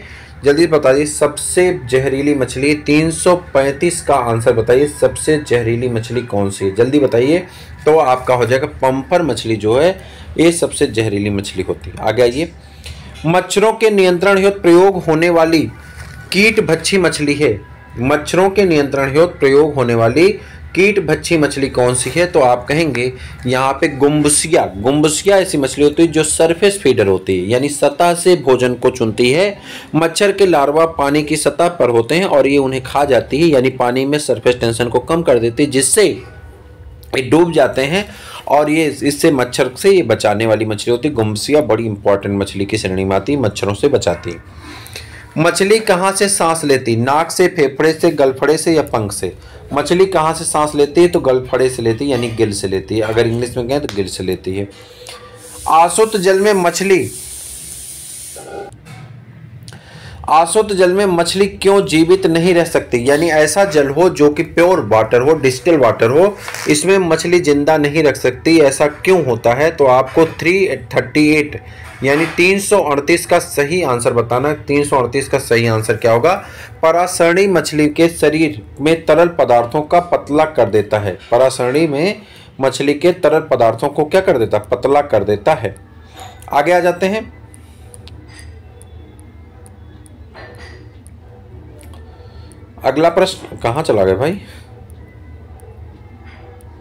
जल्दी बता बताइए सबसे जहरीली मछली 335 का आंसर बताइए सबसे जहरीली मछली कौन सी है जल्दी बताइए तो आपका हो जाएगा पंपर मछली जो है ये सबसे जहरीली मछली होती है आगे आइए मच्छरों के नियंत्रण हेतु प्रयोग होने वाली कीट भच्छी मछली है मच्छरों के नियंत्रण हेतु प्रयोग होने वाली कीट भच्छी मछली कौन सी है तो आप कहेंगे यहाँ पे गुम्बसिया गुम्बसिया ऐसी मछली होती है जो सरफेस फीडर होती है यानी सतह से भोजन को चुनती है मच्छर के लार्वा पानी की सतह पर होते हैं और ये उन्हें खा जाती है यानी पानी में सरफेस टेंशन को कम कर देती है जिससे ये डूब जाते हैं और ये इससे मच्छर से ये बचाने वाली मछली होती है गुमसिया बड़ी इंपॉर्टेंट मछली की श्रेणी में आती है मच्छरों से बचाती है मछली कहाँ से सांस लेती नाक से फेफड़े से गलफड़े से या पंख से मछली कहाँ से सांस लेती है तो गलफड़े से लेती है यानी गिल से लेती है अगर इंग्लिश में कहें तो गिल से लेती है आसुत तो जल में मछली आसुत जल में मछली क्यों जीवित नहीं रह सकती यानी ऐसा जल हो जो कि प्योर वाटर हो डिजिटल वाटर हो इसमें मछली जिंदा नहीं रख सकती ऐसा क्यों होता है तो आपको थ्री थर्टी एट यानी तीन सौ अड़तीस का सही आंसर बताना तीन सौ अड़तीस का सही आंसर क्या होगा परासरणी मछली के शरीर में तरल पदार्थों का पतला कर देता है परासरणी में मछली के तरल पदार्थों को क्या कर देता पतला कर देता है आगे आ जाते हैं अगला प्रश्न कहाँ चला गया भाई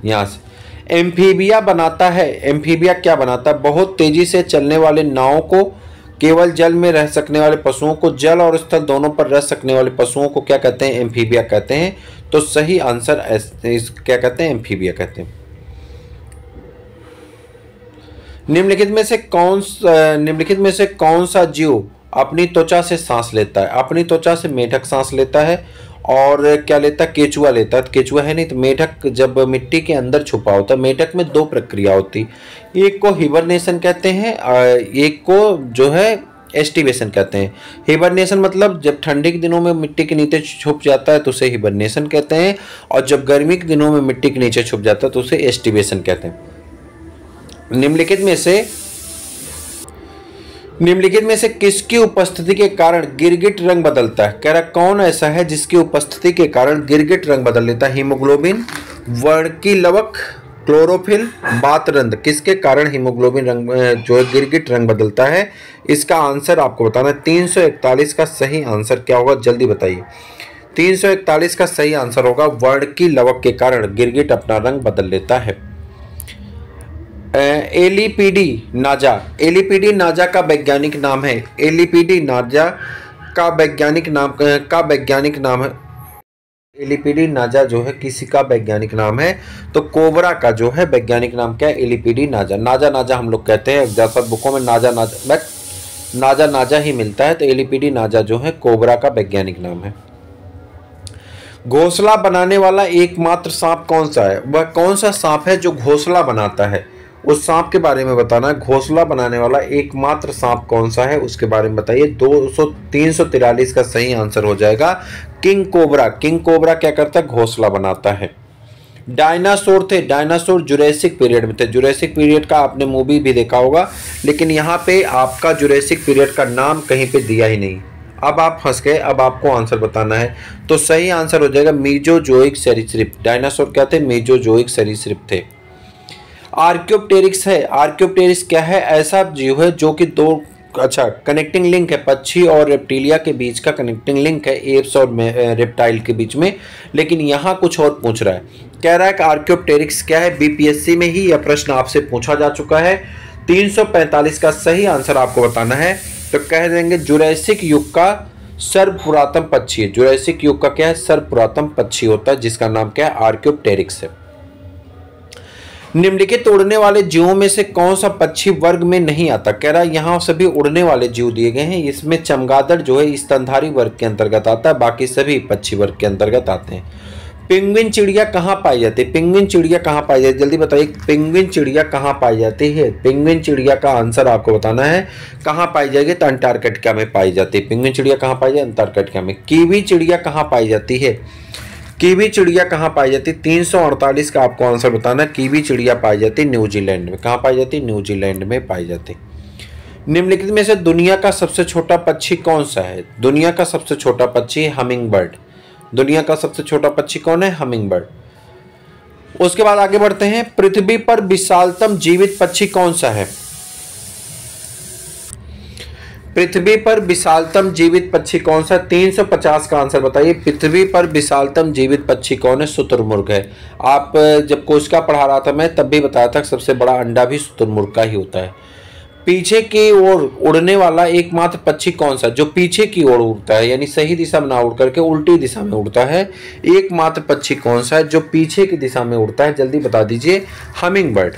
यहाँ से एम्फीबिया बनाता है एम्फीबिया क्या बनाता है बहुत तेजी से चलने वाले नाव को केवल जल में रह सकने वाले पशुओं को जल और स्थल दोनों पर रह सकने वाले पशुओं को क्या कहते हैं एम्फीबिया कहते हैं तो सही आंसर इस क्या कहते हैं एम्फीबिया कहते हैं निम्नलिखित में से कौन निम्नलिखित में से कौन सा जीव अपनी त्वचा से सांस लेता है अपनी त्वचा से मेढक सांस लेता है और क्या लेता केचुआ लेता तो केचुआ है नहीं तो मेढक जब मिट्टी के अंदर छुपा होता मेढक में दो प्रक्रिया होती एक को हिबरनेशन कहते हैं एक को जो है एस्टिवेशन कहते हैं हिबरनेशन मतलब जब ठंडी के दिनों में मिट्टी के नीचे छुप जाता है तो उसे हिबरनेशन कहते हैं और जब गर्मी के दिनों में मिट्टी के नीचे छुप जाता है तो उसे एस्टिवेशन कहते हैं निम्नलिखित में से निम्नलिखित में से किसकी उपस्थिति के कारण गिरगिट रंग बदलता है कह रहा कौन ऐसा है जिसकी उपस्थिति के कारण गिरगिट रंग बदल लेता है हीमोग्लोबिन की लवक क्लोरोफिल बातरंध्र किसके कारण हीमोग्लोबिन रंग जो है गिरगिट रंग बदलता है इसका आंसर आपको बताना है तीन का सही आंसर क्या होगा जल्दी बताइए 341 का सही आंसर होगा वर्ण की लवक के कारण गिरगिट अपना रंग बदल लेता है एलीपीडी e नाजा एलीपीडी e नाजा का वैज्ञानिक नाम है एलीपीडी e नाजा का वैज्ञानिक नाम का वैज्ञानिक नाम है एलिपीडी नाजा जो है किसी का वैज्ञानिक नाम है तो कोबरा का जो है वैज्ञानिक नाम क्या है एलिपीडी नाजा नाजा नाजा हम लोग कहते हैं ज़्यादातर बुकों में नाजा नाजा बट नाजा नाजा ही मिलता है तो एलिपीडी नाजा जो है कोबरा का वैज्ञानिक नाम है घोसला बनाने वाला एकमात्र सांप कौन सा है वह कौन सा सांप है जो घोसला बनाता है उस सांप के बारे में बताना घोंसला बनाने वाला एकमात्र सांप कौन सा है उसके बारे में बताइए दो सौ तीन सौ तिरालीस का सही आंसर हो जाएगा किंग कोबरा किंग कोबरा क्या करता है घोंसला बनाता है डायनासोर थे डायनासोर जुरैसिक पीरियड में थे जुरैसिक पीरियड का आपने मूवी भी देखा होगा लेकिन यहाँ पे आपका जुरैसिक पीरियड का नाम कहीं पे दिया ही नहीं अब आप फंस गए अब आपको आंसर बताना है तो सही आंसर हो जाएगा मीजो जोइक सरीसृप डायनासोर क्या थे मीजो मीजोजोइक सरीसृप थे आर्क्योपटेरिक्स है आर्क्योपटेरिक्स क्या है ऐसा जीव है जो कि दो अच्छा कनेक्टिंग लिंक है पक्षी और रेप्टिलिया के बीच का कनेक्टिंग लिंक है एप्स और रेप्टाइल के बीच में लेकिन यहाँ कुछ और पूछ रहा है कह रहा है कि आर्क्योपटेरिक्स क्या है बीपीएससी में ही यह प्रश्न आपसे पूछा जा चुका है 345 का सही आंसर आपको बताना है तो कह देंगे जुरैसिक युग का सर्व पुरातन पक्षी है जुरैसिक युग का क्या है सर्व पुरातन पक्षी होता है जिसका नाम क्या है आर्क्योपटेरिक्स है निम्नलिखित उड़ने वाले जीवों में से कौन सा पक्षी वर्ग में नहीं आता कह रहा है यहाँ सभी उड़ने वाले जीव दिए गए हैं इसमें चमगादड़ जो है स्तनधारी वर्ग के अंतर्गत आता है बाकी सभी पक्षी वर्ग के अंतर्गत आते हैं पिंगविन चिड़िया कहाँ पाई जाती है पिंगविन चिड़िया कहाँ पाई जाती है जल्दी बताइए पिंगविन चिड़िया कहाँ पाई जाती है पिंगविन चिड़िया का आंसर आपको बताना है कहाँ पाई जाएगी तो अंटार्कटिका में पाई जाती है पिंगविन चिड़िया कहाँ पाई जाए अंटार्कटिका में कीवी चिड़िया कहाँ पाई जाती है कीवी चिड़िया कहाँ पाई जाती तीन सौ अड़तालीस का आपको आंसर बताना कीवी चिड़िया पाई जाती न्यूजीलैंड में कहाँ पाई जाती न्यूजीलैंड में पाई जाती निम्नलिखित में से दुनिया का सबसे छोटा पक्षी कौन सा है दुनिया का सबसे छोटा पक्षी हमिंग बर्ड दुनिया का सबसे छोटा पक्षी कौन है हमिंग बर्ड उसके बाद आगे बढ़ते हैं पृथ्वी पर विशालतम जीवित पक्षी कौन सा है पृथ्वी पर विशालतम जीवित पक्षी कौन सा 350 का आंसर बताइए पृथ्वी पर विशालतम जीवित पक्षी कौन है शुतुरमुर्ग है आप जब का पढ़ा रहा था मैं तब भी बताया था सबसे बड़ा अंडा भी शुतुरमुर्ग का ही होता है पीछे की ओर उड़ने वाला एकमात्र पक्षी कौन सा जो पीछे की ओर उड़ता है यानी सही दिशा में ना उड़ करके उल्टी दिशा में उड़ता है एकमात्र पक्षी कौन सा है जो पीछे की दिशा में उड़ता है जल्दी बता दीजिए हमिंग बर्ड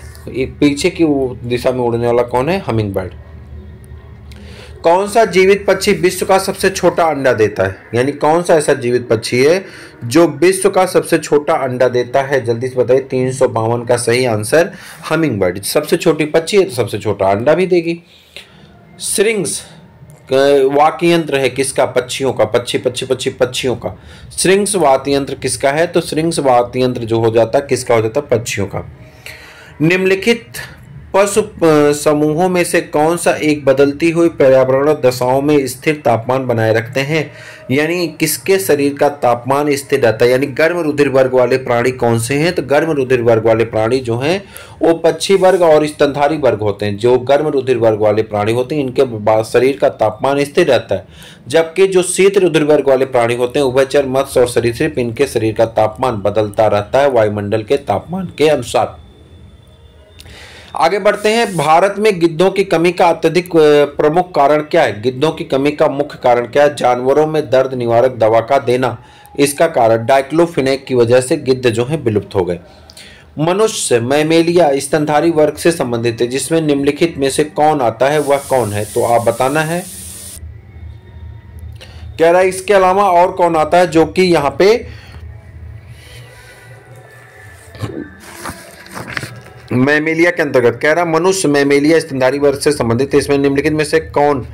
पीछे की दिशा में उड़ने वाला कौन है हमिंग बर्ड कौन सा जीवित पक्षी विश्व का सबसे छोटा अंडा देता है यानी कौन सा ऐसा जीवित पक्षी है जो विश्व का सबसे छोटा अंडा देता है जल्दी से बताइए तीन सौ बावन का सही आंसर हमिंग बर्ड सबसे छोटी पक्षी है तो सबसे छोटा अंडा भी देगी श्रिंग्स वाक्य यंत्र है किसका पक्षियों का पक्षी पक्षी पक्षी पक्षियों का श्रृंग्स वाद्य यंत्र किसका है तो श्रृंग्स वाद्य यंत्र जो हो जाता है किसका हो जाता है पक्षियों का निम्नलिखित पशु समूहों में से कौन सा एक बदलती हुई पर्यावरण दशाओं में स्थिर तापमान बनाए रखते हैं यानी किसके शरीर का तापमान स्थिर रहता है यानी गर्म रुधिर वर्ग वाले प्राणी कौन से हैं तो गर्म रुधिर वर्ग वाले प्राणी जो हैं वो पक्षी वर्ग और स्तनधारी वर्ग होते हैं जो गर्म रुधिर वर्ग वाले प्राणी होते हैं इनके शरीर का तापमान स्थिर रहता है जबकि जो शीत रुधिर वर्ग वाले प्राणी होते हैं उभयचर मत्स्य और सरीसृप इनके शरीर का तापमान बदलता रहता है वायुमंडल के तापमान के अनुसार आगे बढ़ते हैं भारत में गिद्धों की कमी का अत्यधिक प्रमुख कारण क्या है गिद्धों की कमी का मुख्य कारण क्या है जानवरों में दर्द निवारक दवा का देना इसका कारण डाइक्लोफिनेक की वजह से गिद्ध जो है विलुप्त हो गए मनुष्य मैमेलिया स्तनधारी वर्ग से संबंधित है जिसमें निम्नलिखित में से कौन आता है वह कौन है तो आप बताना है कह रहा है इसके अलावा और कौन आता है जो कि यहाँ पे मैमेलिया के अंतर्गत कह रहा मनुष्य मैमेलिया स्तनधारी वर्ग से संबंधित है इसमें निम्नलिखित में से कौन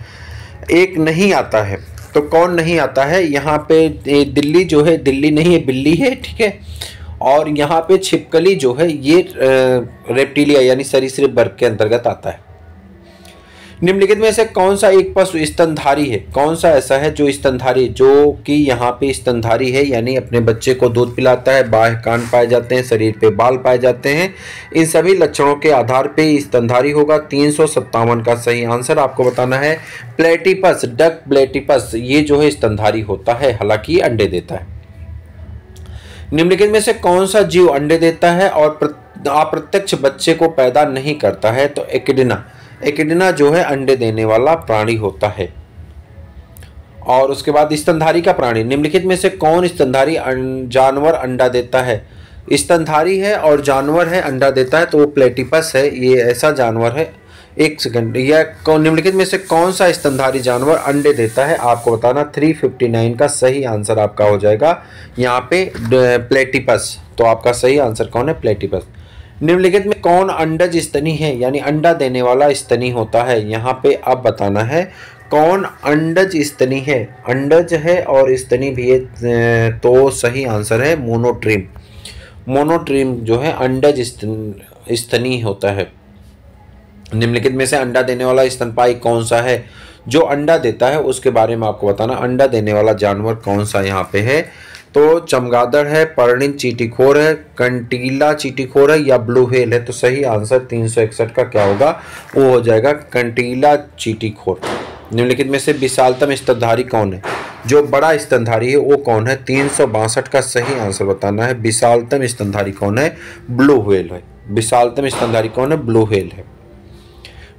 एक नहीं आता है तो कौन नहीं आता है यहाँ पे दिल्ली जो है दिल्ली नहीं है बिल्ली है ठीक है और यहाँ पे छिपकली जो है ये रेप्टिलिया यानी सरीसृप वर्ग के अंतर्गत आता है निम्नलिखित में से कौन सा एक पशु स्तनधारी है कौन सा ऐसा है जो स्तनधारी जो कि यहाँ पे स्तनधारी है यानी अपने बच्चे को दूध पिलाता है बाह्य कान पाए जाते हैं शरीर पे बाल पाए जाते हैं इन सभी लक्षणों के आधार पे स्तनधारी होगा तीन का सही आंसर आपको बताना है प्लेटिपस डक प्लेटिपस ये जो है स्तनधारी होता है हालांकि अंडे देता है निम्नलिखित में से कौन सा जीव अंडे देता है और अप्रत्यक्ष बच्चे को पैदा नहीं करता है तो एकडिना एकडना जो है अंडे देने वाला प्राणी होता है और उसके बाद स्तनधारी का प्राणी निम्नलिखित में से कौन स्तनधारी अं, जानवर अंडा देता है स्तनधारी है और जानवर है अंडा देता है तो वो प्लेटिपस है ये ऐसा जानवर है एक सेकंड यह कौन निम्नलिखित में से कौन सा स्तनधारी जानवर अंडे देता है आपको बताना 359 का सही आंसर आपका हो जाएगा यहाँ पे प्लेटिपस तो आपका सही आंसर कौन है प्लेटिपस निम्नलिखित में कौन अंडज स्तनी है यानी अंडा देने वाला स्तनी होता है यहाँ पे आप बताना है कौन अंडज स्तनी है अंडज है और स्तनी भी है तो सही आंसर है मोनोट्रीम मोनोट्रीम जो है अंडज स्तनी होता है निम्नलिखित में से अंडा देने वाला स्तनपाई कौन सा है जो अंडा देता है उसके बारे में आपको बताना अंडा देने वाला जानवर कौन सा यहाँ पे है तो चमगादड़ है पर्णिन चीटीखोर है कंटीला चीटीखोर है या ब्लू हेल है तो सही आंसर तीन सौ इकसठ का क्या होगा वो हो जाएगा कंटीला चीटीखोर निम्नलिखित में से विशालतम स्तनधारी कौन है जो बड़ा स्तनधारी है वो कौन है तीन सौ बासठ का सही आंसर बताना है विशालतम स्तनधारी कौन है ब्लू हेल है विशालतम स्तनधारी कौन है ब्लू हेल है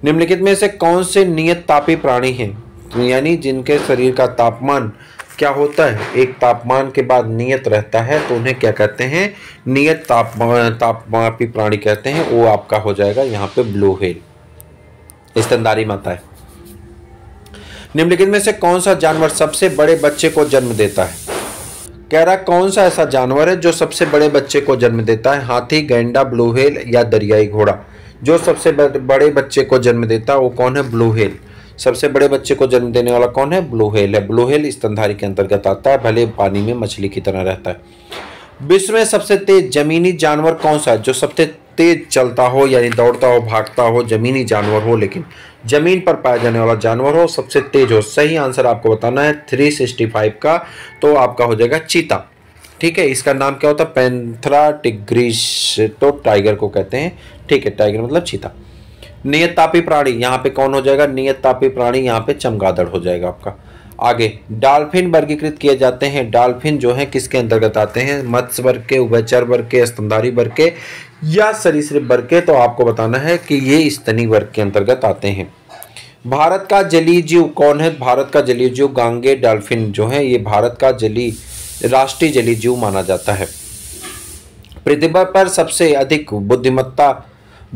निम्नलिखित में से कौन से नियत तापी प्राणी हैं यानी जिनके शरीर का तापमान क्या होता है एक तापमान के बाद नियत रहता है तो उन्हें क्या कहते हैं नियत तापमान तापमापी प्राणी कहते हैं वो आपका हो जाएगा यहाँ पे ब्लू हेल स्तनदारी माता है निम्नलिखित में से कौन सा जानवर सबसे बड़े बच्चे को जन्म देता है कह रहा कौन सा ऐसा जानवर है जो सबसे बड़े बच्चे को जन्म देता है हाथी गेंडा ब्लू हेल या दरियाई घोड़ा जो सबसे बड़े बच्चे को जन्म देता है वो कौन है ब्लू हेल सबसे बड़े बच्चे को जन्म देने वाला कौन है ब्लू हेल है ब्लूहेल स्तनधारी के अंतर्गत आता है भले पानी में मछली की तरह रहता है विश्व में सबसे तेज जमीनी जानवर कौन सा है जो सबसे तेज चलता हो यानी दौड़ता हो भागता हो जमीनी जानवर हो लेकिन जमीन पर पाया जाने वाला जानवर हो सबसे तेज हो सही आंसर आपको बताना है थ्री सिक्सटी फाइव का तो आपका हो जाएगा चीता ठीक है इसका नाम क्या होता है पेंथरा टिग्रिस तो टाइगर को कहते हैं ठीक है टाइगर मतलब चीता नियत तापी प्राणी यहाँ पे कौन हो जाएगा नियत तापी प्राणी यहाँ पे चमगादड़ हो जाएगा आपका आगे डाल्फिन वर्गीकृत किए जाते हैं डाल्फिन जो है किसके अंतर्गत आते हैं मत्स्य वर्ग के उभयचर वर्ग के स्तनधारी वर्ग के या सरीसृप वर्ग के तो आपको बताना है कि ये स्तनी वर्ग के अंतर्गत आते हैं भारत का जलीय जीव कौन है भारत का जलीय जीव गांगे डाल्फिन जो है ये भारत का जली राष्ट्रीय जलीय जीव माना जाता है पृथ्वी पर सबसे अधिक बुद्धिमत्ता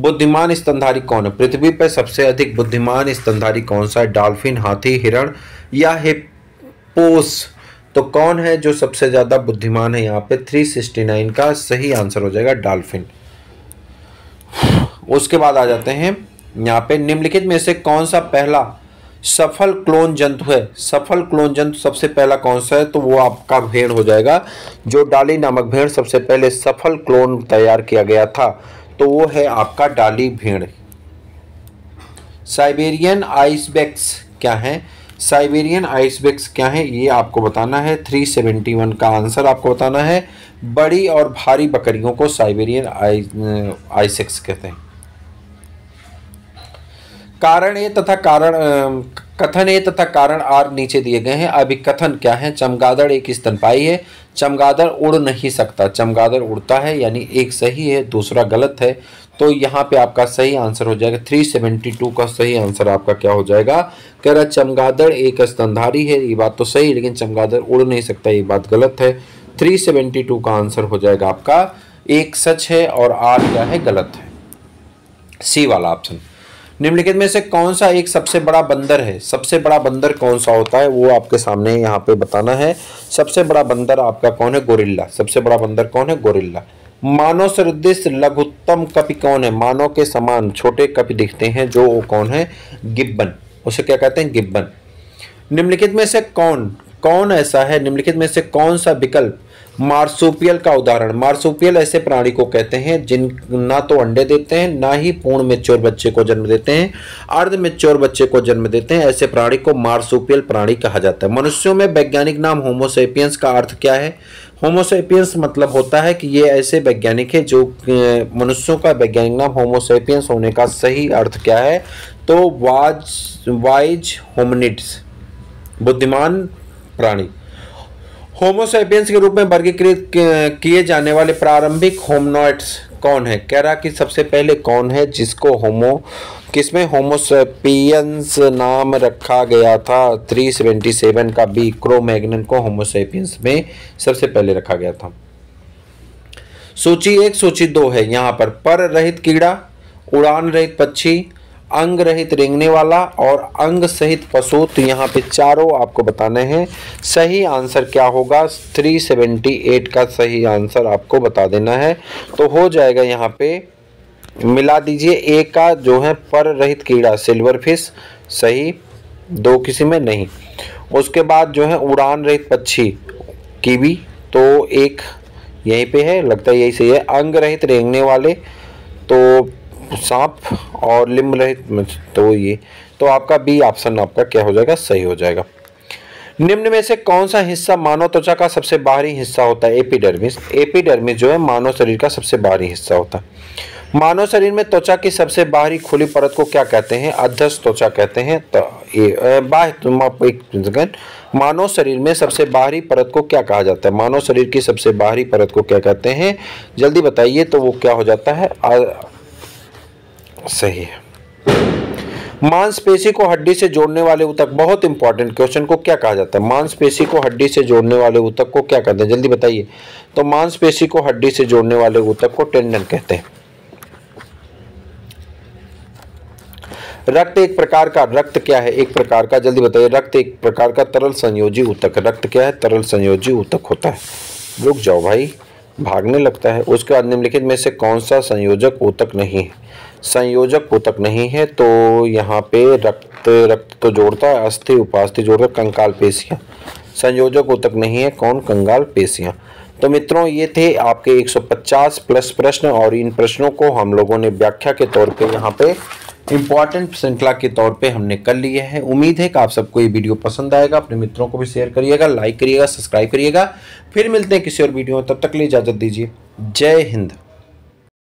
बुद्धिमान स्तनधारी कौन है पृथ्वी पर सबसे अधिक बुद्धिमान स्तनधारी कौन सा है डॉल्फिन हाथी हिरण या हिपोस तो कौन है जो सबसे ज़्यादा बुद्धिमान है यहाँ पे 369 का सही आंसर हो जाएगा डॉल्फिन उसके बाद आ जाते हैं यहाँ पे निम्नलिखित में से कौन सा पहला सफल क्लोन जंतु है सफल क्लोन जंतु सबसे पहला कौन सा है तो वो आपका भेड़ हो जाएगा जो डाली नामक भेड़ सबसे पहले सफल क्लोन तैयार किया गया था तो वो है आपका डाली भेड़ साइबेरियन आइसबैक्स क्या है साइबेरियन आइसबैक्स क्या है ये आपको बताना है 371 का आंसर आपको बताना है बड़ी और भारी बकरियों को साइबेरियन आइसेक्स कहते हैं कारण ये तथा कारण कथन ए तथा कारण आर नीचे दिए गए हैं अभी कथन क्या है चमगादड़ एक स्तनपाई है चमगादड़ उड़ नहीं सकता चमगादड़ उड़ता है यानी एक सही है दूसरा गलत है तो यहाँ पे आपका सही आंसर हो जाएगा 372 का सही आंसर आपका क्या हो जाएगा कह रहा चमगादड़ एक स्तनधारी है ये बात तो सही लेकिन चमगादड़ उड़ नहीं सकता ये बात गलत है टू का आंसर हो जाएगा आपका एक सच है और आर क्या है गलत है सी वाला ऑप्शन निम्नलिखित में से कौन सा एक सबसे बड़ा बंदर है सबसे बड़ा बंदर कौन सा होता है वो आपके सामने यहाँ पे बताना है सबसे बड़ा बंदर आपका कौन है गोरिल्ला सबसे बड़ा बंदर कौन है गोरिल्ला मानव सदृश लघुत्तम कपि कौन है मानव के समान छोटे कपि दिखते हैं जो वो कौन है गिब्बन उसे क्या कहते हैं गिब्बन निम्नलिखित में से कौन कौन ऐसा है निम्नलिखित में से कौन सा विकल्प मार्सोपियल का उदाहरण मार्सोपियल ऐसे प्राणी को कहते हैं जिन ना तो अंडे देते हैं ना ही पूर्ण मेच्योर बच्चे को जन्म देते हैं अर्ध मेच्योर बच्चे को जन्म देते हैं ऐसे प्राणी को मार्सोपियल प्राणी कहा जाता है मनुष्यों में वैज्ञानिक नाम होमोसेपियंस का अर्थ क्या है होमोसेपियंस मतलब होता है कि ये ऐसे वैज्ञानिक है जो मनुष्यों का वैज्ञानिक नाम होमोसेपियंस होने का सही अर्थ क्या है तो वाज वाइज होमनिट्स बुद्धिमान प्राणी होमोसेपियंस के रूप में वर्गीकृत किए जाने वाले प्रारंभिक होमनॉइड्स कौन है कह रहा कि सबसे पहले कौन है जिसको होमो किसमें होमोसेपियंस नाम रखा गया था 377 का बी क्रोमैग्नन को होमोसेपियंस में सबसे पहले रखा गया था सूची एक सूची दो है यहाँ पर पर रहित कीड़ा उड़ान रहित पक्षी अंग रहित रेंगने वाला और अंग सहित पशु तो यहाँ पे चारों आपको बताने हैं सही आंसर क्या होगा 378 का सही आंसर आपको बता देना है तो हो जाएगा यहाँ पे मिला दीजिए एक का जो है पर रहित कीड़ा सिल्वर फिश सही दो किसी में नहीं उसके बाद जो है उड़ान रहित पक्षी की भी तो एक यहीं पे है लगता है यही सही है अंग रहित रेंगने वाले तो सांप और लिम्ब रहित तो ये तो आपका बी ऑप्शन आपका क्या हो जाएगा सही हो जाएगा निम्न में से कौन सा हिस्सा मानव त्वचा का सबसे बाहरी हिस्सा होता है एपिडर्मिस एपिडर्मिस जो है मानव शरीर का सबसे बाहरी हिस्सा होता है मानव शरीर में त्वचा की सबसे बाहरी खुली परत को क्या कहते हैं अध्यस्थ त्वचा कहते हैं तो ये तो एक मानव शरीर में सबसे बाहरी परत को क्या कहा जाता है मानव शरीर की सबसे बाहरी परत को क्या कहते हैं जल्दी बताइए तो वो क्या हो जाता है सही है मांसपेशी को हड्डी से जोड़ने वाले ऊतक बहुत इंपॉर्टेंट क्वेश्चन को क्या कहा जाता है मांसपेशी को हड्डी से जोड़ने वाले ऊतक को क्या कहते हैं जल्दी बताइए तो मांसपेशी को हड्डी से जोड़ने वाले ऊतक को टेंडन कहते हैं रक्त एक प्रकार का रक्त क्या है एक प्रकार का जल्दी बताइए रक्त एक प्रकार का तरल संयोजी ऊतक रक्त क्या है तरल संयोजी ऊतक होता है रुक जाओ भाई भागने लगता है उसके बाद निम्नलिखित में से कौन सा संयोजक ऊतक नहीं है संयोजक पोतक नहीं है तो यहाँ पे रक्त रक्त तो जोड़ता है अस्थि उपास्थि जोड़ता कंकाल पेशियाँ संयोजक पोतक नहीं है कौन कंगाल पेशियाँ तो मित्रों ये थे आपके 150 प्लस प्रश्न और इन प्रश्नों को हम लोगों ने व्याख्या के तौर पे यहाँ पे इम्पॉर्टेंट श्रृंखला के तौर पे हमने कर लिए हैं उम्मीद है कि आप सबको ये वीडियो पसंद आएगा अपने मित्रों को भी शेयर करिएगा लाइक करिएगा सब्सक्राइब करिएगा फिर मिलते हैं किसी और वीडियो में तब तक लिए इजाज़त दीजिए जय हिंद